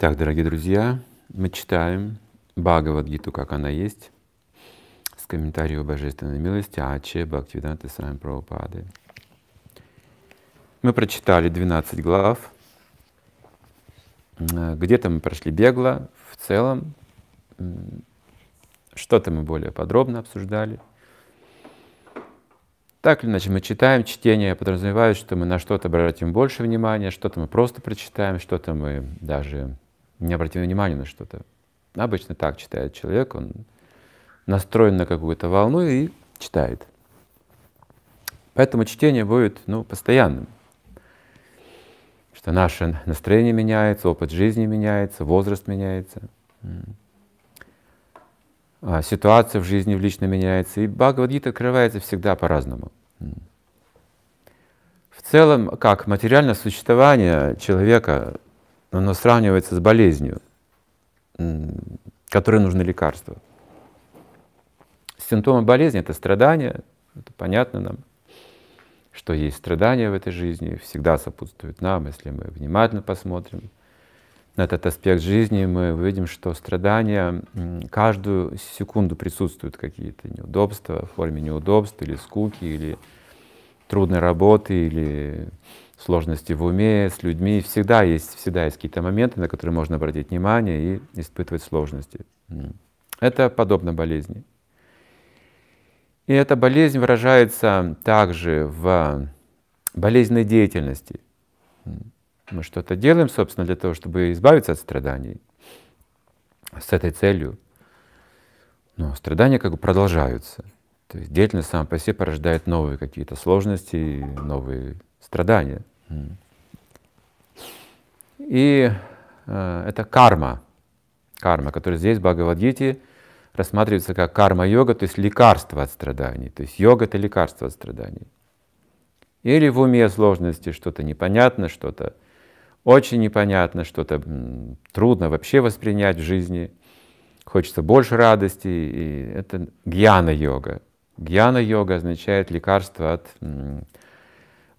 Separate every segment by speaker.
Speaker 1: Так, дорогие друзья, мы читаем Бхагавадгиту, как она есть, с комментарием Божественной милости а Аче Бхактивиданты Срам Прабхупады. Мы прочитали 12 глав, э, где-то мы прошли бегло, в целом что-то мы более подробно обсуждали. Так или иначе, мы читаем чтение, подразумеваю, что мы на что-то обратим больше внимания, что-то мы просто прочитаем, что-то мы даже не обратили внимания на что-то. Обычно так читает человек, он настроен на какую-то волну и читает. Поэтому чтение будет ну, постоянным. Что наше настроение меняется, опыт жизни меняется, возраст меняется. А ситуация в жизни в лично меняется, и Бхагавадгита открывается всегда по-разному. В целом, как материальное существование человека но оно сравнивается с болезнью, которой нужны лекарства. Симптомы болезни — это страдания, это понятно нам, что есть страдания в этой жизни, всегда сопутствуют нам, если мы внимательно посмотрим на этот аспект жизни, мы увидим, что страдания каждую секунду присутствуют какие-то неудобства в форме неудобств или скуки, или трудной работы, или сложности в уме, с людьми. Всегда есть, всегда есть какие-то моменты, на которые можно обратить внимание и испытывать сложности. Это подобно болезни. И эта болезнь выражается также в болезненной деятельности. Мы что-то делаем, собственно, для того, чтобы избавиться от страданий с этой целью. Но страдания как бы продолжаются. То есть деятельность сама по себе порождает новые какие-то сложности, новые страдания. И э, это карма. Карма, которая здесь в Бхагавадгите рассматривается как карма-йога, то есть лекарство от страданий. То есть йога — это лекарство от страданий. Или в уме сложности что-то непонятно, что-то очень непонятно, что-то трудно вообще воспринять в жизни. Хочется больше радости. И это гьяна-йога. Гьяна-йога означает лекарство от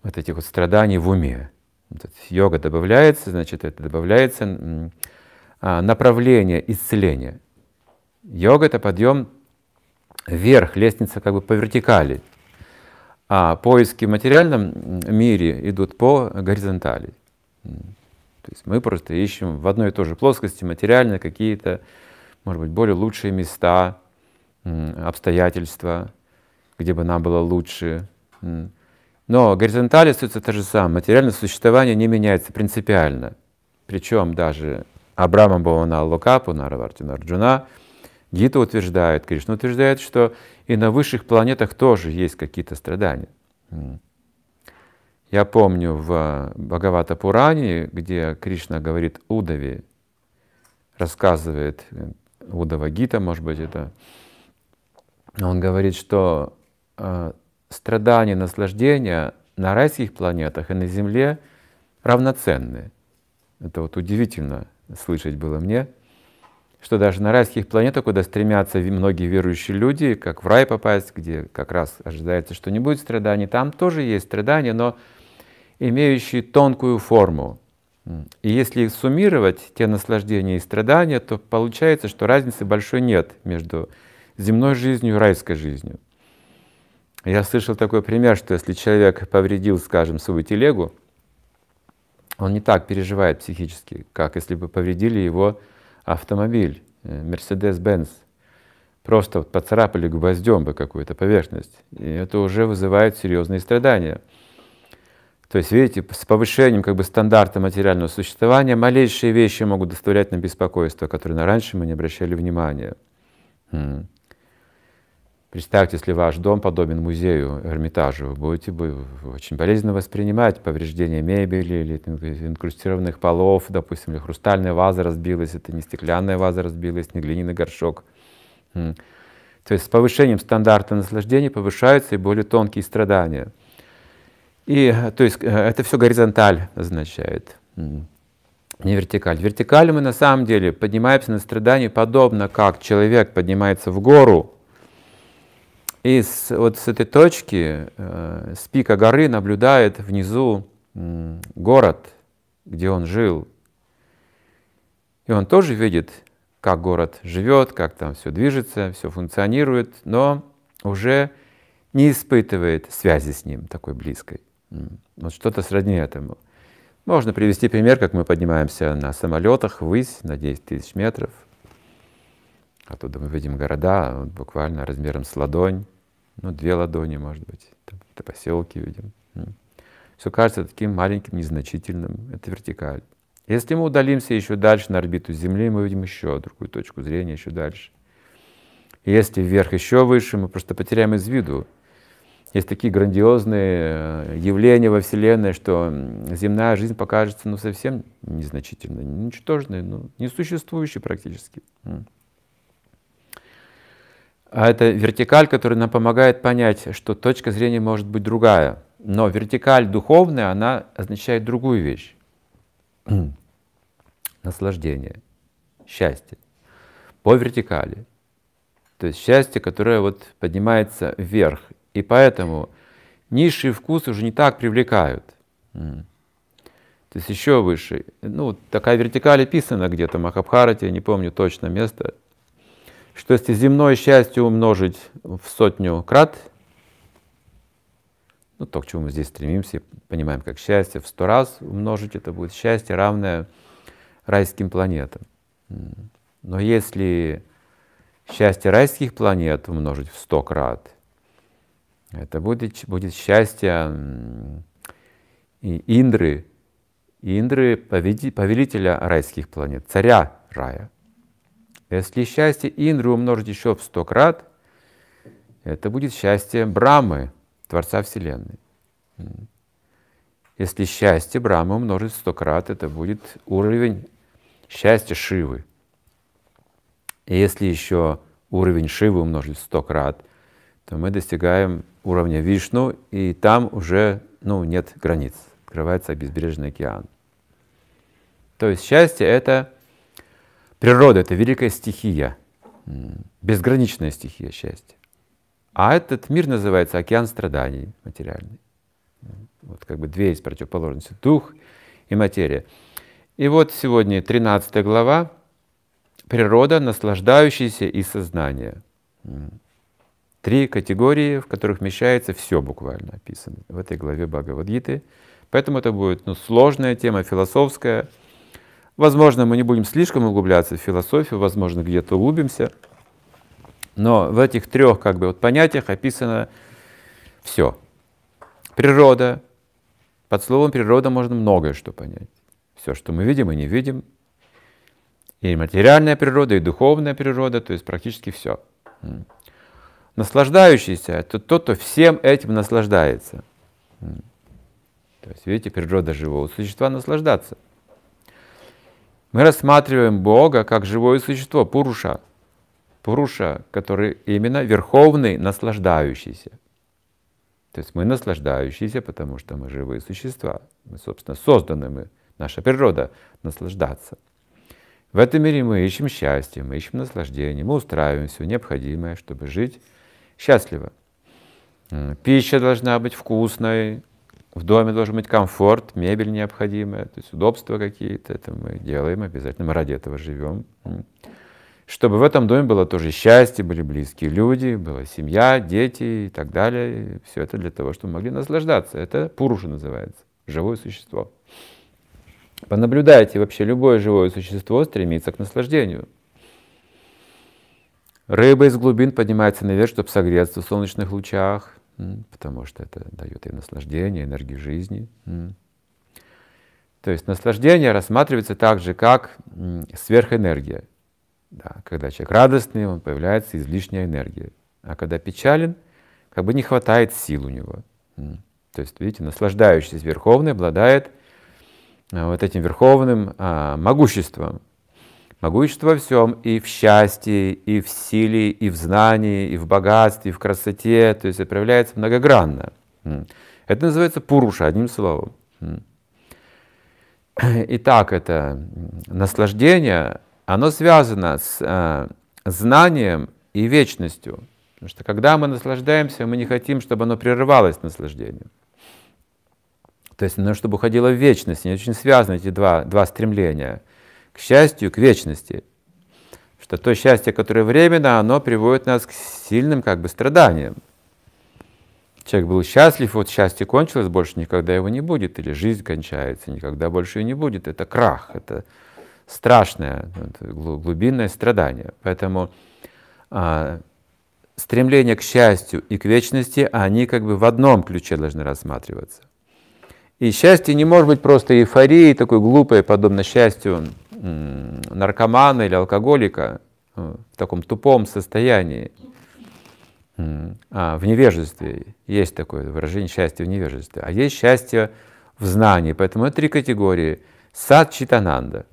Speaker 1: вот этих вот страданий в уме. Тут йога добавляется, значит, это добавляется а, направление исцеления. Йога — это подъем вверх, лестница как бы по вертикали. А поиски в материальном мире идут по горизонтали. То есть мы просто ищем в одной и той же плоскости материально какие-то, может быть, более лучшие места, обстоятельства, где бы нам было лучше. Но горизонталь остается то же самое материальное существование не меняется принципиально. Причем даже Абрама Бавана Локапу, Наравартина Арджуна, Гита утверждает, Кришна утверждает, что и на высших планетах тоже есть какие-то страдания. Я помню в Бхагавата Пуране, где Кришна говорит Удави, рассказывает э, Удава Гита, может быть, это, он говорит, что э, страдания, наслаждения на райских планетах и на Земле равноценны. Это вот удивительно слышать было мне, что даже на райских планетах, куда стремятся многие верующие люди, как в рай попасть, где как раз ожидается, что не будет страданий, там тоже есть страдания, но имеющие тонкую форму. И если суммировать те наслаждения и страдания, то получается, что разницы большой нет между земной жизнью и райской жизнью. Я слышал такой пример, что если человек повредил, скажем, свою телегу, он не так переживает психически, как если бы повредили его автомобиль, э, Mercedes-Benz. Просто вот поцарапали гвоздем бы какую-то поверхность. И это уже вызывает серьезные страдания. То есть, видите, с повышением как бы, стандарта материального существования малейшие вещи могут доставлять нам беспокойство, которые на раньше мы не обращали внимания. Представьте, если ваш дом подобен музею, Эрмитажу, вы будете очень болезненно воспринимать повреждения мебели или инкрустированных полов, допустим, или хрустальная ваза разбилась, это не стеклянная ваза разбилась, не глиняный горшок. То есть с повышением стандарта наслаждения повышаются и более тонкие страдания. И то есть э, это все горизонталь означает, не вертикаль. Вертикаль мы на самом деле поднимаемся на страдания подобно, как человек поднимается в гору, и с, вот с этой точки, э, с пика горы, наблюдает внизу э, город, где он жил. И он тоже видит, как город живет, как там все движется, все функционирует, но уже не испытывает связи с ним такой близкой. Вот что-то сродни этому. Можно привести пример, как мы поднимаемся на самолетах ввысь на 10 тысяч метров – Оттуда мы видим города вот, буквально размером с ладонь, ну, две ладони, может быть, там, это поселки видим. Все кажется таким маленьким, незначительным. Это вертикаль. Если мы удалимся еще дальше на орбиту Земли, мы видим еще другую точку зрения, еще дальше. если вверх еще выше, мы просто потеряем из виду. Есть такие грандиозные э, явления во Вселенной, что земная жизнь покажется ну, совсем незначительной, ничтожной, ну, несуществующей практически. А это вертикаль, которая нам помогает понять, что точка зрения может быть другая. Но вертикаль духовная, она означает другую вещь. Наслаждение, счастье по вертикали. То есть счастье, которое вот поднимается вверх. И поэтому низшие вкусы уже не так привлекают. То есть еще выше. Ну, такая вертикаль описана где-то в Махабхарате, я не помню точно место, что если земное счастье умножить в сотню крат, ну, то, к чему мы здесь стремимся, понимаем, как счастье, в сто раз умножить это будет счастье, равное райским планетам. Но если счастье райских планет умножить в сто крат, это будет, будет счастье и Индры, Индры, повелителя райских планет, царя рая. Если счастье Индры умножить еще в сто крат, это будет счастье Брамы, Творца Вселенной. Если счастье Брамы умножить в сто крат, это будет уровень счастья Шивы. И если еще уровень Шивы умножить в сто крат, то мы достигаем уровня Вишну, и там уже ну, нет границ, открывается безбережный океан. То есть счастье — это Природа — это великая стихия, безграничная стихия счастья. А этот мир называется океан страданий материальный. Вот как бы две есть противоположности — дух и материя. И вот сегодня 13 глава «Природа, наслаждающаяся и сознание». Три категории, в которых вмещается все буквально описано в этой главе Бхагавадгиты. Поэтому это будет ну, сложная тема, философская, Возможно, мы не будем слишком углубляться в философию, возможно, где-то углубимся. Но в этих трех как бы, вот, понятиях описано все. Природа. Под словом природа можно многое что понять. Все, что мы видим и не видим. И материальная природа, и духовная природа, то есть практически все. Наслаждающийся — это тот, кто всем этим наслаждается. То есть, видите, природа живого существа наслаждаться — мы рассматриваем Бога как живое существо, Пуруша, Пуруша, который именно верховный, наслаждающийся. То есть мы наслаждающиеся, потому что мы живые существа. Мы, собственно, созданы, мы, наша природа наслаждаться. В этом мире мы ищем счастье, мы ищем наслаждение, мы устраиваем все необходимое, чтобы жить счастливо. Пища должна быть вкусной, в доме должен быть комфорт, мебель необходимая, то есть удобства какие-то. Это мы делаем обязательно, мы ради этого живем. Чтобы в этом доме было тоже счастье, были близкие люди, была семья, дети и так далее. И все это для того, чтобы мы могли наслаждаться. Это пуруша называется, живое существо. Понаблюдайте, вообще любое живое существо стремится к наслаждению. Рыба из глубин поднимается наверх, чтобы согреться в солнечных лучах потому что это дает и наслаждение, энергии жизни. То есть наслаждение рассматривается также как сверхэнергия. Да, когда человек радостный, он появляется излишняя энергия. А когда печален, как бы не хватает сил у него. То есть, видите, наслаждающийся верховный обладает а, вот этим верховным а, могуществом, Могущество во всем, и в счастье, и в силе, и в знании, и в богатстве, и в красоте, то есть это проявляется многогранно. Это называется пуруша, одним словом. Итак, это наслаждение, оно связано с э, знанием и вечностью. Потому что когда мы наслаждаемся, мы не хотим, чтобы оно прерывалось наслаждением. То есть оно, чтобы уходило в вечность. Они очень связаны эти два, два стремления к счастью, к вечности. Что то счастье, которое временно, оно приводит нас к сильным как бы страданиям. Человек был счастлив, вот счастье кончилось, больше никогда его не будет, или жизнь кончается, никогда больше ее не будет. Это крах, это страшное, это глубинное страдание. Поэтому а, стремление к счастью и к вечности, они как бы в одном ключе должны рассматриваться. И счастье не может быть просто эйфорией, такой глупой, подобно счастью наркомана или алкоголика э, в таком тупом состоянии, а, в невежестве. Есть такое выражение счастья в невежестве. А есть счастье в знании. Поэтому это три категории. Сад читананда.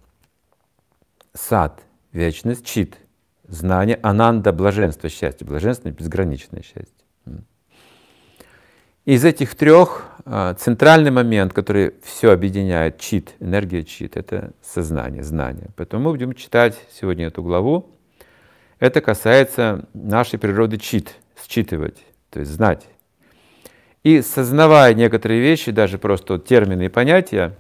Speaker 1: Сад – вечность, чит – знание, ананда – блаженство, счастье. Блаженство – безграничное счастье. Из этих трех э, центральный момент, который все объединяет, чит, энергия чит, это сознание, знание. Поэтому мы будем читать сегодня эту главу. Это касается нашей природы чит, считывать, то есть знать. И сознавая некоторые вещи, даже просто термины и понятия,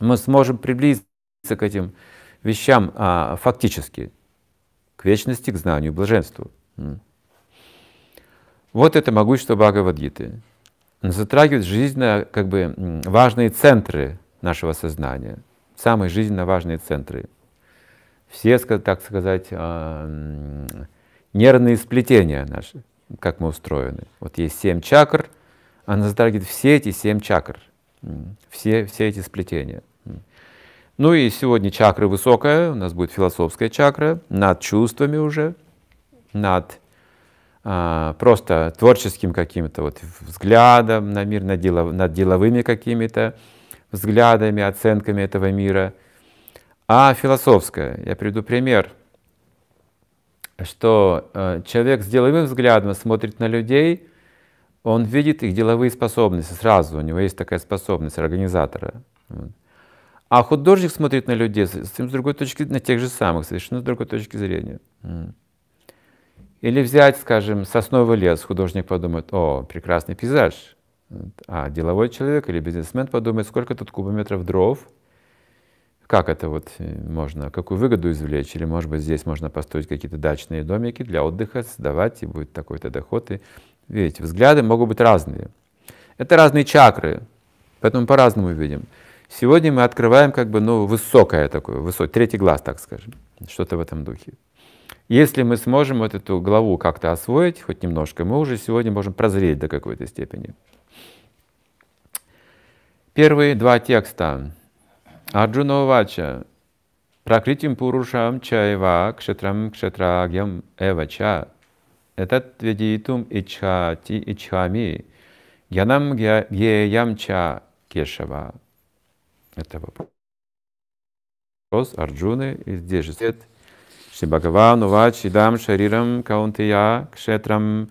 Speaker 1: мы сможем приблизиться к этим вещам а, фактически, к вечности, к знанию, к блаженству. Вот это могущество Бхагавадгиты. Оно затрагивает жизненно как бы, важные центры нашего сознания, самые жизненно важные центры. Все, так сказать, а, нервные сплетения наши, как мы устроены. Вот есть семь чакр, она затрагивает все эти семь чакр, все, все эти сплетения. Ну и сегодня чакра высокая, у нас будет философская чакра, над чувствами уже, над а, просто творческим каким-то вот взглядом на мир, над, делов, над деловыми какими-то взглядами, оценками этого мира, а философское. Я приведу пример, что э, человек с деловым взглядом смотрит на людей, он видит их деловые способности сразу, у него есть такая способность организатора. А художник смотрит на людей с, с другой точки, на тех же самых, совершенно с другой точки зрения. Или взять, скажем, сосновый лес, художник подумает, о, прекрасный пейзаж. А деловой человек или бизнесмен подумает, сколько тут кубометров дров, как это вот э, можно, какую выгоду извлечь, или, может быть, здесь можно построить какие-то дачные домики для отдыха, сдавать, и будет такой-то доход. И, видите, взгляды могут быть разные. Это разные чакры, поэтому по-разному видим. Сегодня мы открываем как бы, ну, высокое такое, высокое, третий глаз, так скажем, что-то в этом духе. Если мы сможем вот эту главу как-то освоить, хоть немножко, мы уже сегодня можем прозреть до какой-то степени. Первые два текста. Арджуна Вача. Пракритим Пурушам Чаева Кшетрам Кшетрагьям Эвача. Этот ведитум ичхати ичхами. Гьянам геям ча кешава. Это вопрос Арджуны. И здесь же свет — Ши Бхагаван Увач Идам Шарирам Каунтия Кшетрам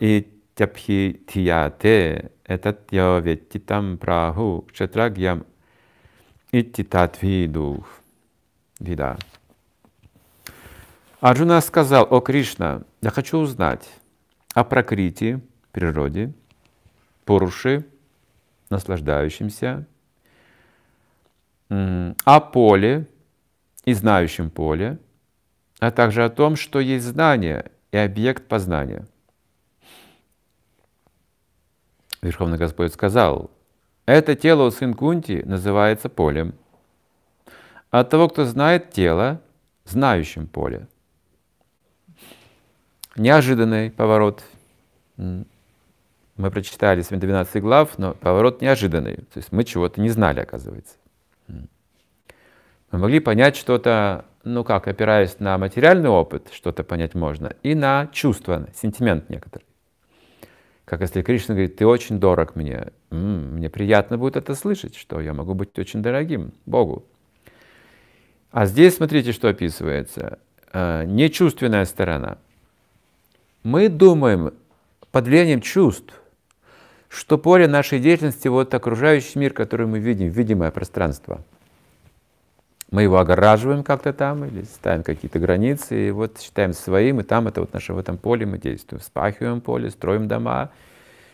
Speaker 1: и тяпхи тияте, Этот я там Праху кшетраг и Кшетрагьям Иттитатвиду Вида. Арджуна сказал, о Кришна, я хочу узнать о прокрите, природе, Пуруши, наслаждающимся, о поле, и знающем поле, а также о том, что есть знание и объект познания. Верховный Господь сказал, это тело у Синкунти называется полем. а того, кто знает тело, знающим поле. Неожиданный поворот. Мы прочитали с вами 12 глав, но поворот неожиданный. То есть мы чего-то не знали, оказывается. Мы могли понять что-то, ну как, опираясь на материальный опыт, что-то понять можно, и на чувства, сентимент некоторый. Как если Кришна говорит, ты очень дорог мне, м-м, мне приятно будет это слышать, что я могу быть очень дорогим Богу. А здесь смотрите, что описывается. Э, нечувственная сторона. Мы думаем под влиянием чувств, что поле нашей деятельности вот окружающий мир, который мы видим, видимое пространство – мы его огораживаем как-то там или ставим какие-то границы, и вот считаем своим, и там это вот наше в этом поле мы действуем, спахиваем поле, строим дома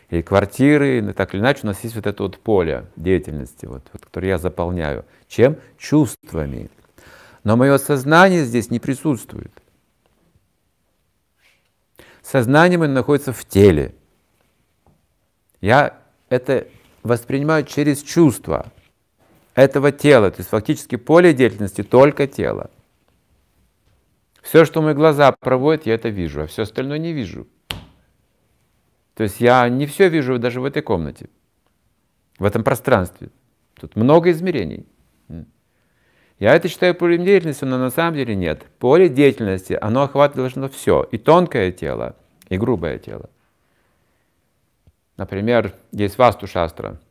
Speaker 1: и квартиры, и так или иначе у нас есть вот это вот поле деятельности, вот, вот, которое я заполняю. Чем? Чувствами. Но мое сознание здесь не присутствует. Сознание мое находится в теле. Я это воспринимаю через чувства этого тела. То есть фактически поле деятельности только тело. Все, что мои глаза проводят, я это вижу, а все остальное не вижу. То есть я не все вижу даже в этой комнате, в этом пространстве. Тут много измерений. Я это считаю полем деятельности, но на самом деле нет. Поле деятельности, оно охватывает должно все. И тонкое тело, и грубое тело. Например, есть васту шастра –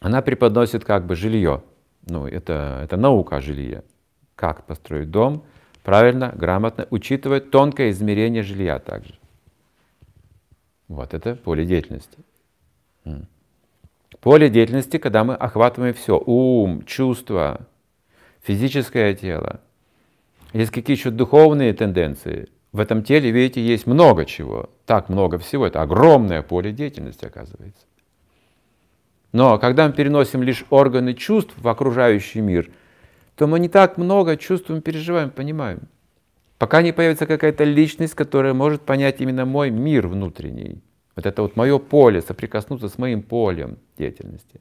Speaker 1: она преподносит как бы жилье. Ну, это, это наука о жилье. Как построить дом правильно, грамотно, учитывая тонкое измерение жилья также. Вот это поле деятельности. Поле деятельности, когда мы охватываем все. Ум, чувства, физическое тело. Есть какие еще духовные тенденции. В этом теле, видите, есть много чего. Так много всего. Это огромное поле деятельности, оказывается. Но когда мы переносим лишь органы чувств в окружающий мир, то мы не так много чувствуем, переживаем, понимаем. Пока не появится какая-то личность, которая может понять именно мой мир внутренний. Вот это вот мое поле, соприкоснуться с моим полем деятельности.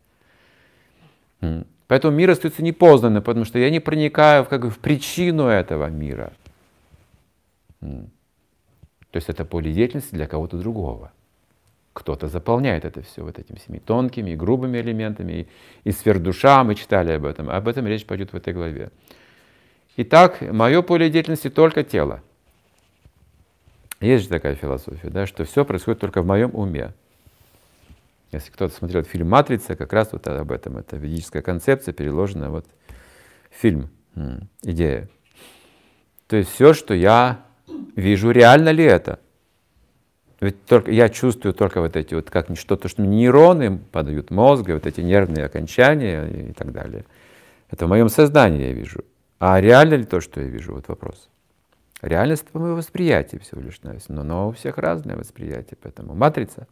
Speaker 1: Поэтому мир остается непознанным, потому что я не проникаю в, как бы, в причину этого мира. То есть это поле деятельности для кого-то другого кто-то заполняет это все вот этими всеми тонкими и грубыми элементами, и, и сверхдуша, мы читали об этом, об этом речь пойдет в этой главе. Итак, мое поле деятельности только тело. Есть же такая философия, да, что все происходит только в моем уме. Если кто-то смотрел фильм «Матрица», как раз вот об этом, это ведическая концепция, переложена вот в фильм, идея. То есть все, что я вижу, реально ли это? Ведь только, я чувствую только вот эти вот, как что-то, что нейроны подают мозга, вот эти нервные окончания и так далее. Это в моем сознании я вижу. А реально ли то, что я вижу? Вот вопрос. Реальность — по-моему, восприятие всего лишь Но, но у всех разное восприятие, поэтому матрица.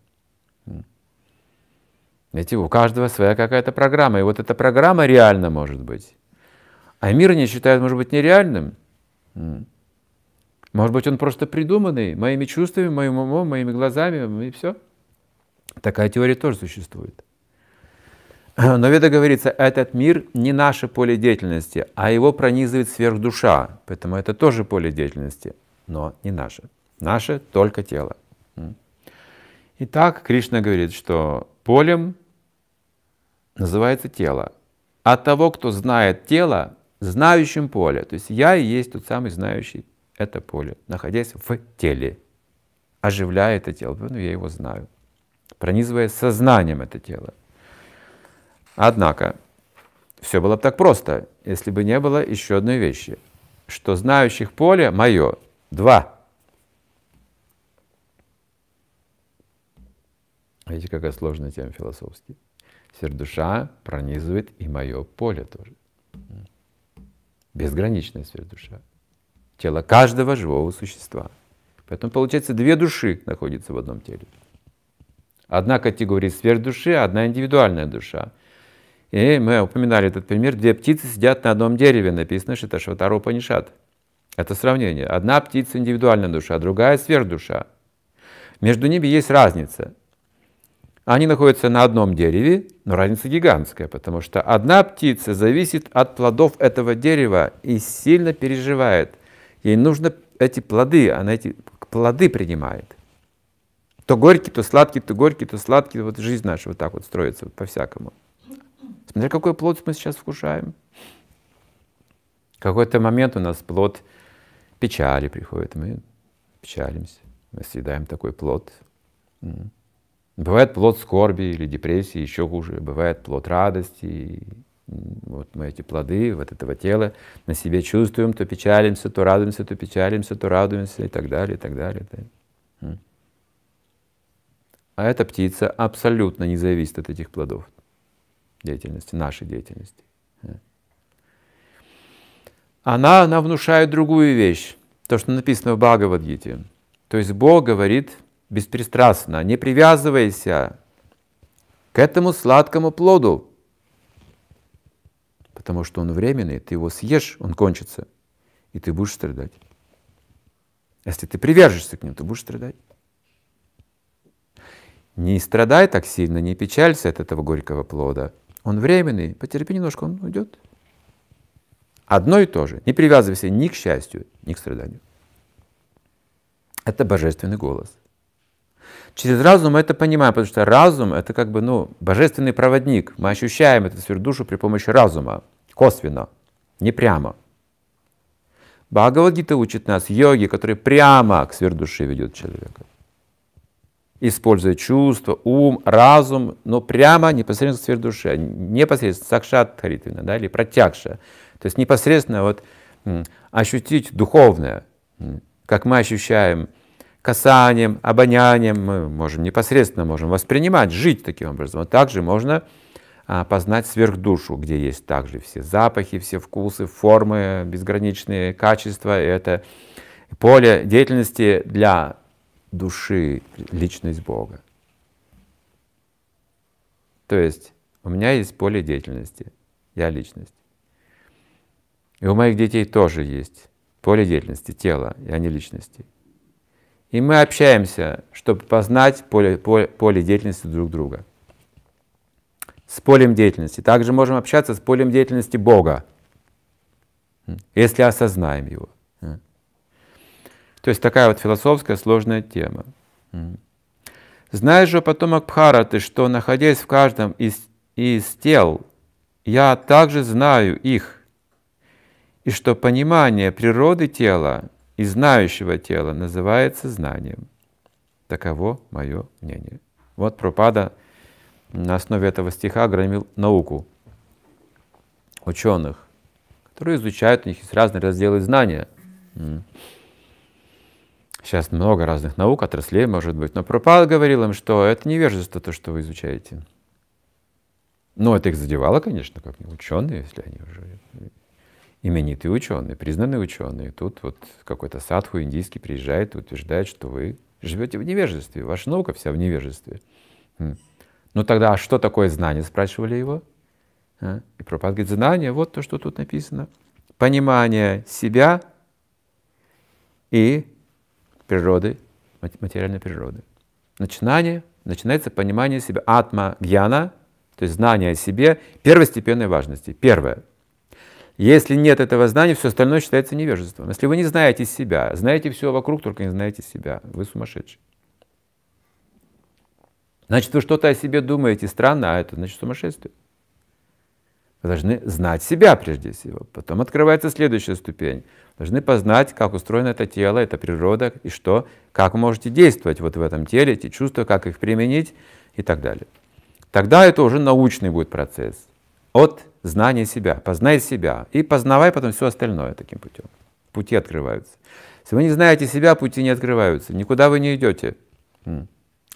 Speaker 1: Эти у каждого своя какая-то программа. И вот эта программа реально может быть. А мир не считает, может быть, нереальным. Может быть, он просто придуманный моими чувствами, моим умом, моими глазами, и все. Такая теория тоже существует. Но веда говорится, этот мир не наше поле деятельности, а его пронизывает сверхдуша. Поэтому это тоже поле деятельности, но не наше. Наше только тело. Итак, Кришна говорит, что полем называется тело. а того, кто знает тело, знающим поле. То есть я и есть тот самый знающий это поле, находясь в теле, оживляя это тело, ну, я его знаю, пронизывая сознанием это тело. Однако, все было бы так просто, если бы не было еще одной вещи, что знающих поле мое два. Видите, какая сложная тема философски. Сердуша пронизывает и мое поле тоже. Безграничная сверхдуша. душа тело каждого живого существа. Поэтому, получается, две души находятся в одном теле. Одна категория сверхдуши, а одна индивидуальная душа. И мы упоминали этот пример. Две птицы сидят на одном дереве. Написано, что это Шватару Панишат. Это сравнение. Одна птица – индивидуальная душа, а другая – сверхдуша. Между ними есть разница. Они находятся на одном дереве, но разница гигантская, потому что одна птица зависит от плодов этого дерева и сильно переживает – Ей нужно эти плоды, она эти плоды принимает. То горький, то сладкий, то горький, то сладкий. Вот жизнь наша вот так вот строится вот по-всякому. Смотря какой плод мы сейчас вкушаем. какой-то момент у нас плод печали приходит, мы печалимся, мы съедаем такой плод. Бывает плод скорби или депрессии, еще хуже. Бывает плод радости вот мы эти плоды вот этого тела на себе чувствуем, то печалимся, то радуемся, то печалимся, то радуемся и так далее, и так далее. И А эта птица абсолютно не зависит от этих плодов деятельности, нашей деятельности. Она, она внушает другую вещь, то, что написано в Бхагавадгите. То есть Бог говорит беспристрастно, не привязывайся к этому сладкому плоду, потому что он временный, ты его съешь, он кончится, и ты будешь страдать. Если ты привяжешься к нему, ты будешь страдать. Не страдай так сильно, не печалься от этого горького плода. Он временный, потерпи немножко, он уйдет. Одно и то же. Не привязывайся ни к счастью, ни к страданию. Это божественный голос. Через разум мы это понимаем, потому что разум — это как бы ну, божественный проводник. Мы ощущаем эту сверхдушу при помощи разума. Косвенно, не прямо. Бхагавадгита учит нас йоги, которые прямо к сверхдуше ведет человека. Используя чувства, ум, разум, но прямо непосредственно к сверхдуше, а непосредственно сакшат харитвина, да, или протягша. То есть непосредственно вот ощутить духовное, как мы ощущаем касанием, обонянием, мы можем непосредственно можем воспринимать, жить таким образом. А также можно а, познать сверхдушу, где есть также все запахи, все вкусы, формы, безграничные качества. И это поле деятельности для души, личность Бога. То есть у меня есть поле деятельности, я личность. И у моих детей тоже есть поле деятельности, тело, и они личности. И мы общаемся, чтобы познать поле, поле, поле деятельности друг друга – с полем деятельности. Также можем общаться с полем деятельности Бога, если осознаем его. То есть такая вот философская сложная тема. Знаешь же, потомок Бхараты, что, находясь в каждом из, из тел, я также знаю их, и что понимание природы тела и знающего тела называется знанием. Таково мое мнение. Вот Пропада на основе этого стиха громил науку ученых, которые изучают, у них есть разные разделы знания. Сейчас много разных наук, отраслей, может быть. Но Пропал говорил им, что это невежество, то, что вы изучаете. Но ну, это их задевало, конечно, как ученые, если они уже именитые ученые, признанные ученые. Тут вот какой-то садху индийский приезжает и утверждает, что вы живете в невежестве, ваша наука вся в невежестве. Ну тогда, а что такое знание, спрашивали его. А? И Пропад говорит, знание, вот то, что тут написано. Понимание себя и природы, материальной природы. Начинание, начинается понимание себя. Атма гьяна, то есть знание о себе, первостепенной важности. Первое. Если нет этого знания, все остальное считается невежеством. Если вы не знаете себя, знаете все вокруг, только не знаете себя, вы сумасшедший. Значит, вы что-то о себе думаете странно, а это значит сумасшествие. Вы должны знать себя прежде всего. Потом открывается следующая ступень. Должны познать, как устроено это тело, эта природа, и что, как можете действовать вот в этом теле, эти чувства, как их применить и так далее. Тогда это уже научный будет процесс. От знания себя, познай себя. И познавай потом все остальное таким путем. Пути открываются. Если вы не знаете себя, пути не открываются. Никуда вы не идете.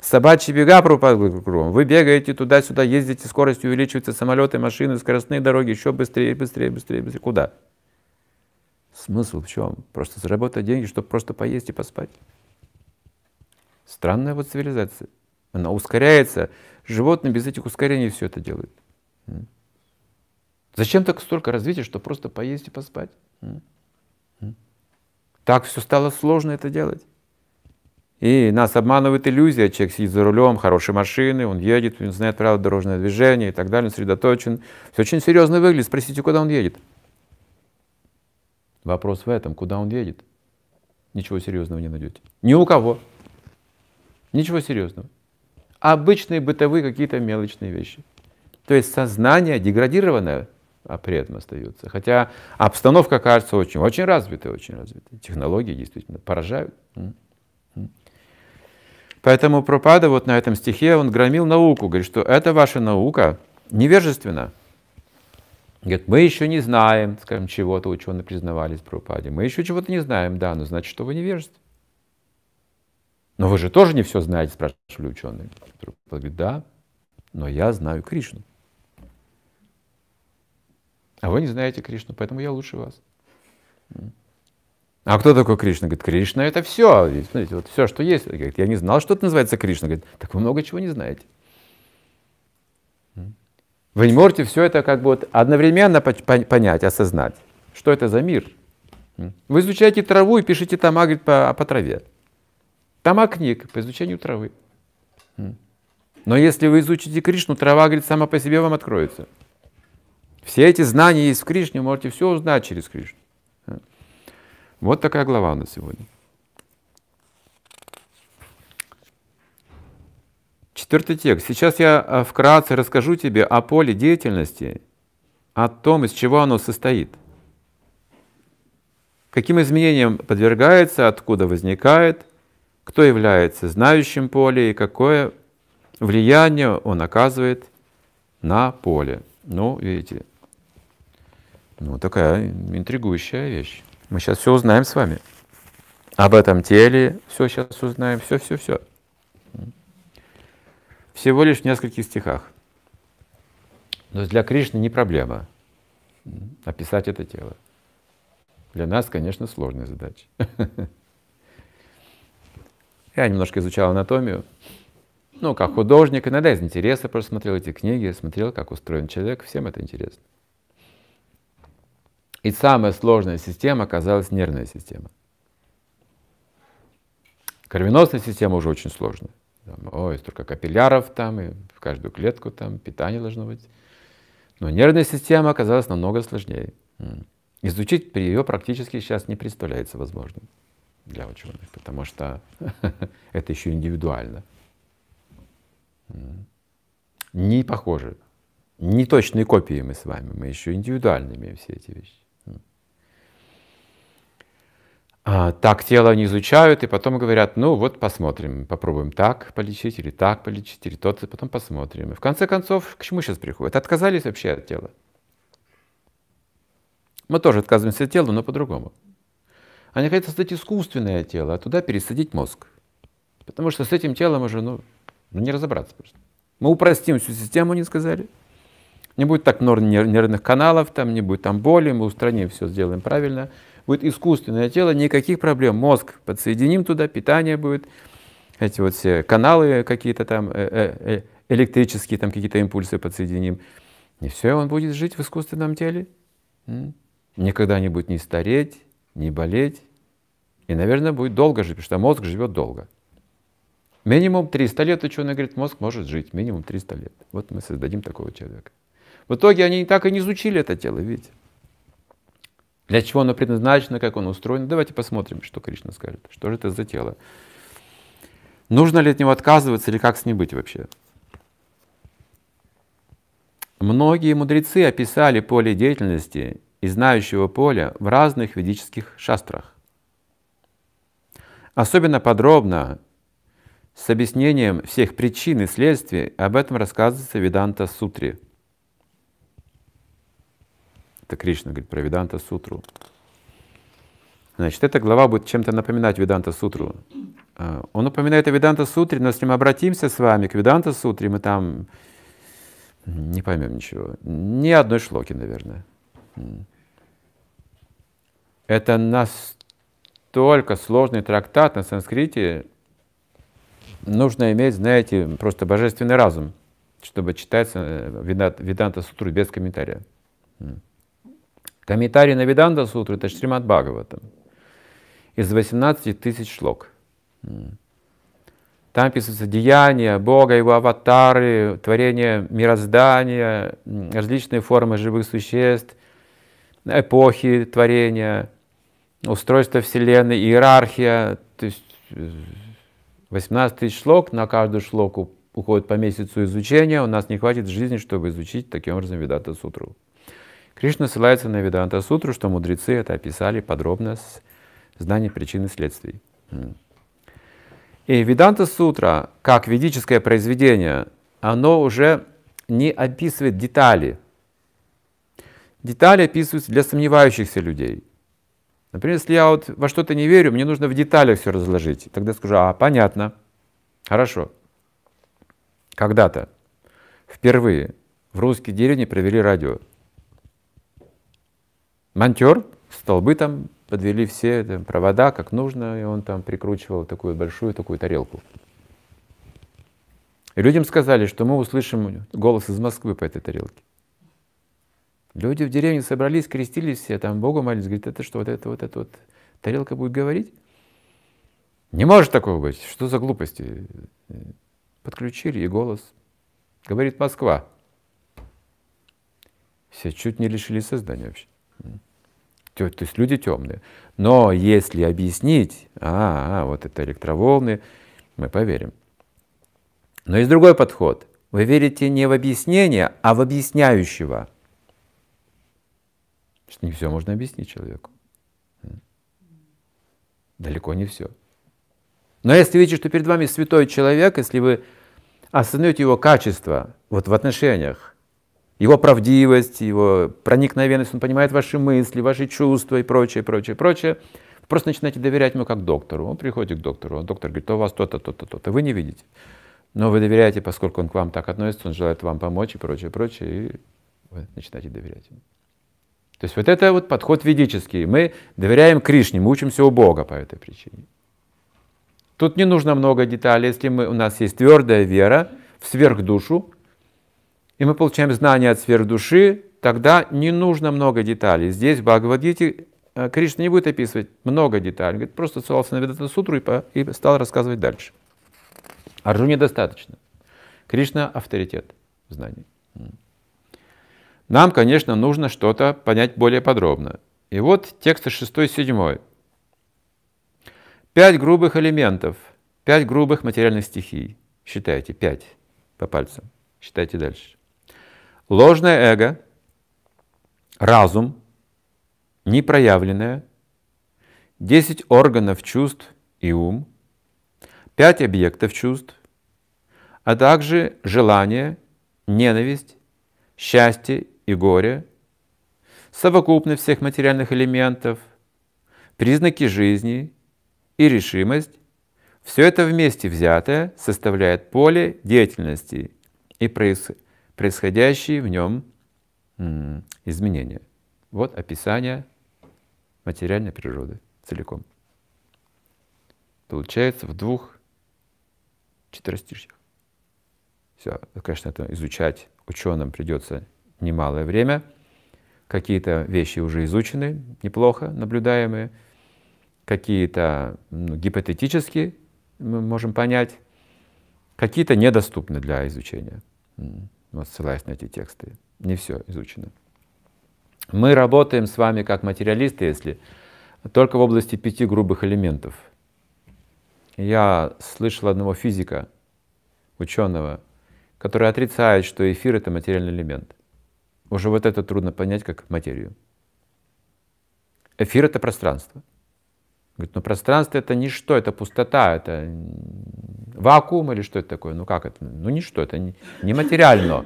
Speaker 1: Собачьи бега кругом. Вы бегаете туда-сюда, ездите, скорость увеличивается, самолеты, машины, скоростные дороги, еще быстрее, быстрее, быстрее, быстрее. Куда? Смысл в чем? Просто заработать деньги, чтобы просто поесть и поспать. Странная вот цивилизация. Она ускоряется. Животные без этих ускорений все это делают. Зачем так столько развития, чтобы просто поесть и поспать? Так все стало сложно это делать. И нас обманывает иллюзия, человек сидит за рулем хорошей машины, он едет, он знает правила дорожного движения и так далее, он сосредоточен. Все очень серьезно выглядит. Спросите, куда он едет? Вопрос в этом, куда он едет? Ничего серьезного не найдете. Ни у кого. Ничего серьезного. Обычные бытовые какие-то мелочные вещи. То есть сознание деградированное а при этом остается. Хотя обстановка кажется очень, очень развитой, очень развитой. Технологии действительно поражают. Поэтому Пропада вот на этом стихе, он громил науку, говорит, что это ваша наука невежественна. Говорит, мы еще не знаем, скажем, чего-то ученые признавались в Пропаде. Мы еще чего-то не знаем, да, но ну, значит, что вы невежественны. Но вы же тоже не все знаете, спрашивали ученые. Пропада говорит, да, но я знаю Кришну. А вы не знаете Кришну, поэтому я лучше вас. А кто такой Кришна? Говорит, Кришна это все. И, смотрите, вот все, что есть. Говорит, я не знал, что это называется Кришна. Говорит, так вы много чего не знаете. Вы не можете все это как бы вот одновременно понять, осознать, что это за мир. Вы изучаете траву и пишите тома говорит, по, по траве. Тома книг по изучению травы. Но если вы изучите Кришну, трава, говорит, сама по себе вам откроется. Все эти знания есть в Кришне, можете все узнать через Кришну. Вот такая глава на сегодня. Четвертый текст. Сейчас я э, вкратце расскажу тебе о поле деятельности, о том, из чего оно состоит. Каким изменениям подвергается, откуда возникает, кто является знающим поле и какое влияние он оказывает на поле. Ну, видите, ну, такая интригующая вещь. Мы сейчас все узнаем с вами. Об этом теле все сейчас узнаем, все-все-все. Всего лишь в нескольких стихах. Но для Кришны не проблема описать это тело. Для нас, конечно, сложная задача. Я немножко изучал анатомию, ну, как художник, иногда из интереса просто смотрел эти книги, смотрел, как устроен человек, всем это интересно. И самая сложная система оказалась нервная система. Кровеносная система уже очень сложная. Там, ой, столько капилляров там, и в каждую клетку там питание должно быть. Но нервная система оказалась намного сложнее. Изучить ее практически сейчас не представляется возможным для ученых, потому что это еще индивидуально. Не похоже. Не точные копии мы с вами, мы еще индивидуально имеем все эти вещи. А, так тело они изучают, и потом говорят, ну вот посмотрим, попробуем так полечить, или так полечить, или тот, и потом посмотрим. И в конце концов, к чему сейчас приходят? Отказались вообще от тела. Мы тоже отказываемся от тела, но по-другому. Они а хотят создать искусственное тело, а туда пересадить мозг. Потому что с этим телом уже ну, ну не разобраться просто. Мы упростим всю систему, они сказали. Не будет так много нервных каналов, там не будет там боли, мы устраним все, сделаем правильно – будет искусственное тело, никаких проблем. Мозг подсоединим туда, питание будет, эти вот все каналы какие-то там, э, э, э, электрические там какие-то импульсы подсоединим. И все, он будет жить в искусственном теле. Никогда не будет ни стареть, ни болеть. И, наверное, будет долго жить, потому что мозг живет долго. Минимум 300 лет, ученый говорит, мозг может жить, минимум 300 лет. Вот мы создадим такого человека. В итоге они так и не изучили это тело, видите. Для чего оно предназначено, как оно устроено? Давайте посмотрим, что Кришна скажет. Что же это за тело? Нужно ли от него отказываться или как с ним быть вообще? Многие мудрецы описали поле деятельности и знающего поля в разных ведических шастрах. Особенно подробно с объяснением всех причин и следствий об этом рассказывается в Веданта Сутре – это Кришна говорит про Веданта Сутру. Значит, эта глава будет чем-то напоминать Веданта Сутру. Э, он упоминает о Веданта Сутре, но если мы обратимся с вами к Веданта Сутре, мы там не поймем ничего. Ни одной шлоки, наверное. Это настолько сложный трактат на санскрите. Нужно иметь, знаете, просто божественный разум, чтобы читать э, Веданта Сутру без комментария. Mm. Комментарий на Веданта сутру это Шримад Бхагаватам из 18 тысяч шлок. Там писаются деяния Бога, его аватары, творение мироздания, различные формы живых существ, эпохи творения, устройство Вселенной, иерархия. То есть 18 э, тысяч шлок, на каждую шлоку уходит по месяцу изучения, у нас не хватит жизни, чтобы изучить таким образом Ведата Сутру. Кришна ссылается на Веданта Сутру, что мудрецы это описали подробно с знанием причин и следствий. И Веданта Сутра, как ведическое произведение, оно уже не описывает детали. Детали описываются для сомневающихся людей. Например, если я вот во что-то не верю, мне нужно в деталях все разложить. Тогда скажу, а, понятно, хорошо. Когда-то, впервые, в русской деревне провели радио монтер, столбы там подвели все там, провода как нужно, и он там прикручивал такую большую такую тарелку. И людям сказали, что мы услышим голос из Москвы по этой тарелке. Люди в деревне собрались, крестились все, там Богу молились, говорит, это что, вот это вот это вот тарелка будет говорить? Не может такого быть, что за глупости? Подключили и голос. Говорит Москва. Все чуть не лишили сознания вообще то есть люди темные. Но если объяснить, а, а, вот это электроволны, мы поверим. Но есть другой подход. Вы верите не в объяснение, а в объясняющего. Что не все можно объяснить человеку. Далеко не все. Но если видите, что перед вами святой человек, если вы осознаете его качество вот в отношениях, его правдивость, его проникновенность, он понимает ваши мысли, ваши чувства и прочее, прочее, прочее. Вы просто начинаете доверять ему как доктору. Он приходит к доктору, он а доктор говорит, у вас то-то, то-то, то-то, вы не видите. Но вы доверяете, поскольку он к вам так относится, он желает вам помочь и прочее, прочее, и вы начинаете доверять ему. То есть вот это вот подход ведический. Мы доверяем Кришне, мы учимся у Бога по этой причине. Тут не нужно много деталей. Если мы, у нас есть твердая вера в сверхдушу, и мы получаем знания от сверхдуши, тогда не нужно много деталей. Здесь в Бхагавадгите э, Кришна не будет описывать много деталей. Говорит, просто ссылался на Ведата Сутру и, по, и стал рассказывать дальше. Арджуне достаточно. Кришна – авторитет знаний. Нам, конечно, нужно что-то понять более подробно. И вот тексты 6-7. Пять грубых элементов, пять грубых материальных стихий. Считайте, пять по пальцам. Считайте дальше. Ложное эго, разум, непроявленное, 10 органов чувств и ум, 5 объектов чувств, а также желание, ненависть, счастье и горе, совокупность всех материальных элементов, признаки жизни и решимость, все это вместе взятое составляет поле деятельности и происходит происходящие в нем изменения. Вот описание материальной природы целиком. Получается в двух четверостишьях. Все, ну, конечно, это изучать ученым придется немалое время. Какие-то вещи уже изучены, неплохо наблюдаемые. Какие-то ну, гипотетически мы можем понять. Какие-то недоступны для изучения ссылаясь на эти тексты. Не все изучено. Мы работаем с вами как материалисты, если только в области пяти грубых элементов. Я слышал одного физика, ученого, который отрицает, что эфир — это материальный элемент. Уже вот это трудно понять как материю. Эфир — это пространство. Говорит, ну пространство это ничто, это пустота, это вакуум или что это такое? Ну как это? Ну ничто, это не, материально.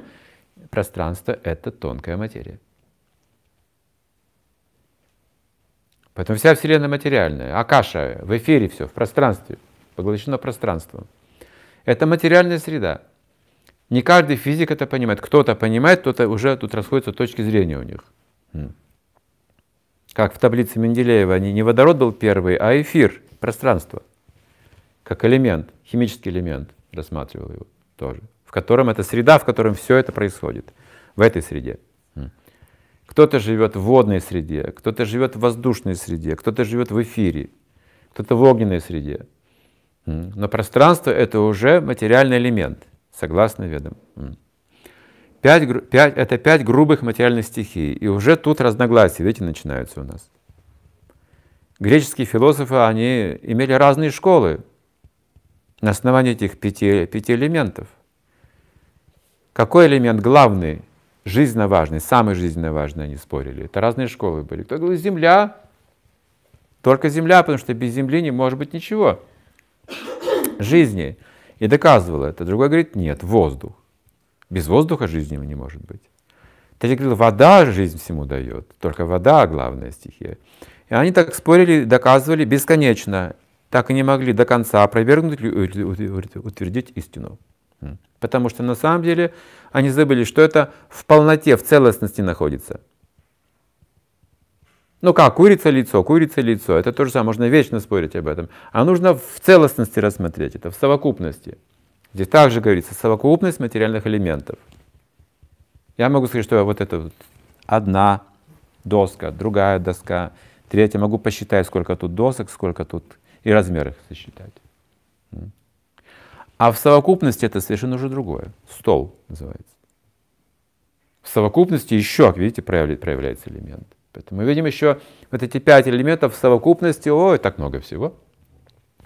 Speaker 1: Пространство это тонкая материя. Поэтому вся Вселенная материальная. Акаша в эфире все, в пространстве, поглощено пространством. Это материальная среда. Не каждый физик это понимает. Кто-то понимает, кто-то уже тут расходятся точки зрения у них. Как в таблице Менделеева, не, не водород был первый, а эфир, пространство, как элемент, химический элемент рассматривал его тоже, в котором это среда, в котором все это происходит, в этой среде. Кто-то живет в водной среде, кто-то живет в воздушной среде, кто-то живет в эфире, кто-то в огненной среде. Но пространство — это уже материальный элемент, согласно ведам. Пять, пять, это пять грубых материальных стихий. И уже тут разногласия, видите, начинаются у нас. Греческие философы, они имели разные школы на основании этих пяти, пяти элементов. Какой элемент главный, жизненно важный, самый жизненно важный, они спорили. Это разные школы были. Кто говорил, земля, только земля, потому что без земли не может быть ничего. Жизни. И доказывал это. Другой говорит, нет, воздух. Без воздуха жизни не может быть. Третий говорил, вода жизнь всему дает, только вода главная стихия. И они так спорили, доказывали бесконечно, так и не могли до конца опровергнуть или утвердить истину. Потому что на самом деле они забыли, что это в полноте, в целостности находится. Ну как, курица лицо, курица лицо, это то же самое, можно вечно спорить об этом. А нужно в целостности рассмотреть это, в совокупности. Здесь также говорится совокупность материальных элементов. Я могу сказать, что вот это вот одна доска, другая доска, третья. Могу посчитать, сколько тут досок, сколько тут, и размер их сосчитать. А в совокупности это совершенно уже другое. Стол называется. В совокупности еще, видите, проявляется, проявляется элемент. Поэтому мы видим еще вот эти пять элементов в совокупности. Ой, так много всего.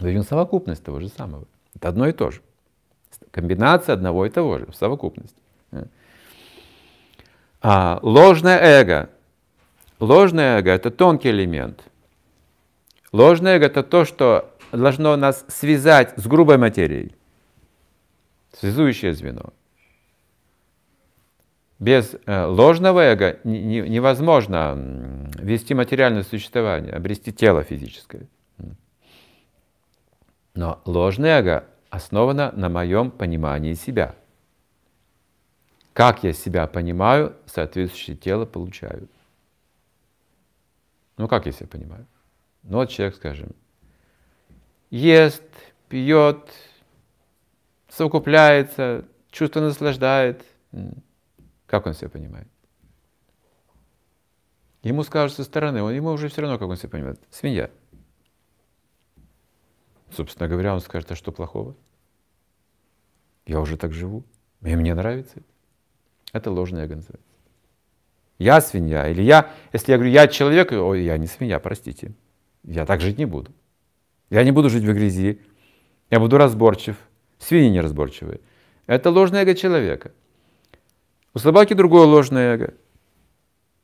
Speaker 1: Мы видим совокупность того же самого. Это одно и то же. Комбинация одного и того же, в совокупности. А, ложное эго. Ложное эго – это тонкий элемент. Ложное эго – это то, что должно нас связать с грубой материей. Связующее звено. Без э, ложного эго невозможно вести материальное существование, обрести тело физическое. Но ложное эго основана на моем понимании себя. Как я себя понимаю, соответствующее тело получаю. Ну как я себя понимаю? Ну вот человек, скажем, ест, пьет, совокупляется, чувство наслаждает. Как он себя понимает? Ему скажут со стороны, он, ему уже все равно, как он себя понимает. Свинья. Собственно говоря, он скажет, а что плохого? Я уже так живу, и мне нравится это. Это ложное эго называется. Я свинья, или я, если я говорю, я человек, ой, я не свинья, простите, я так жить не буду. Я не буду жить в грязи, я буду разборчив, свиньи неразборчивые. Это ложное эго человека. У собаки другое ложное эго —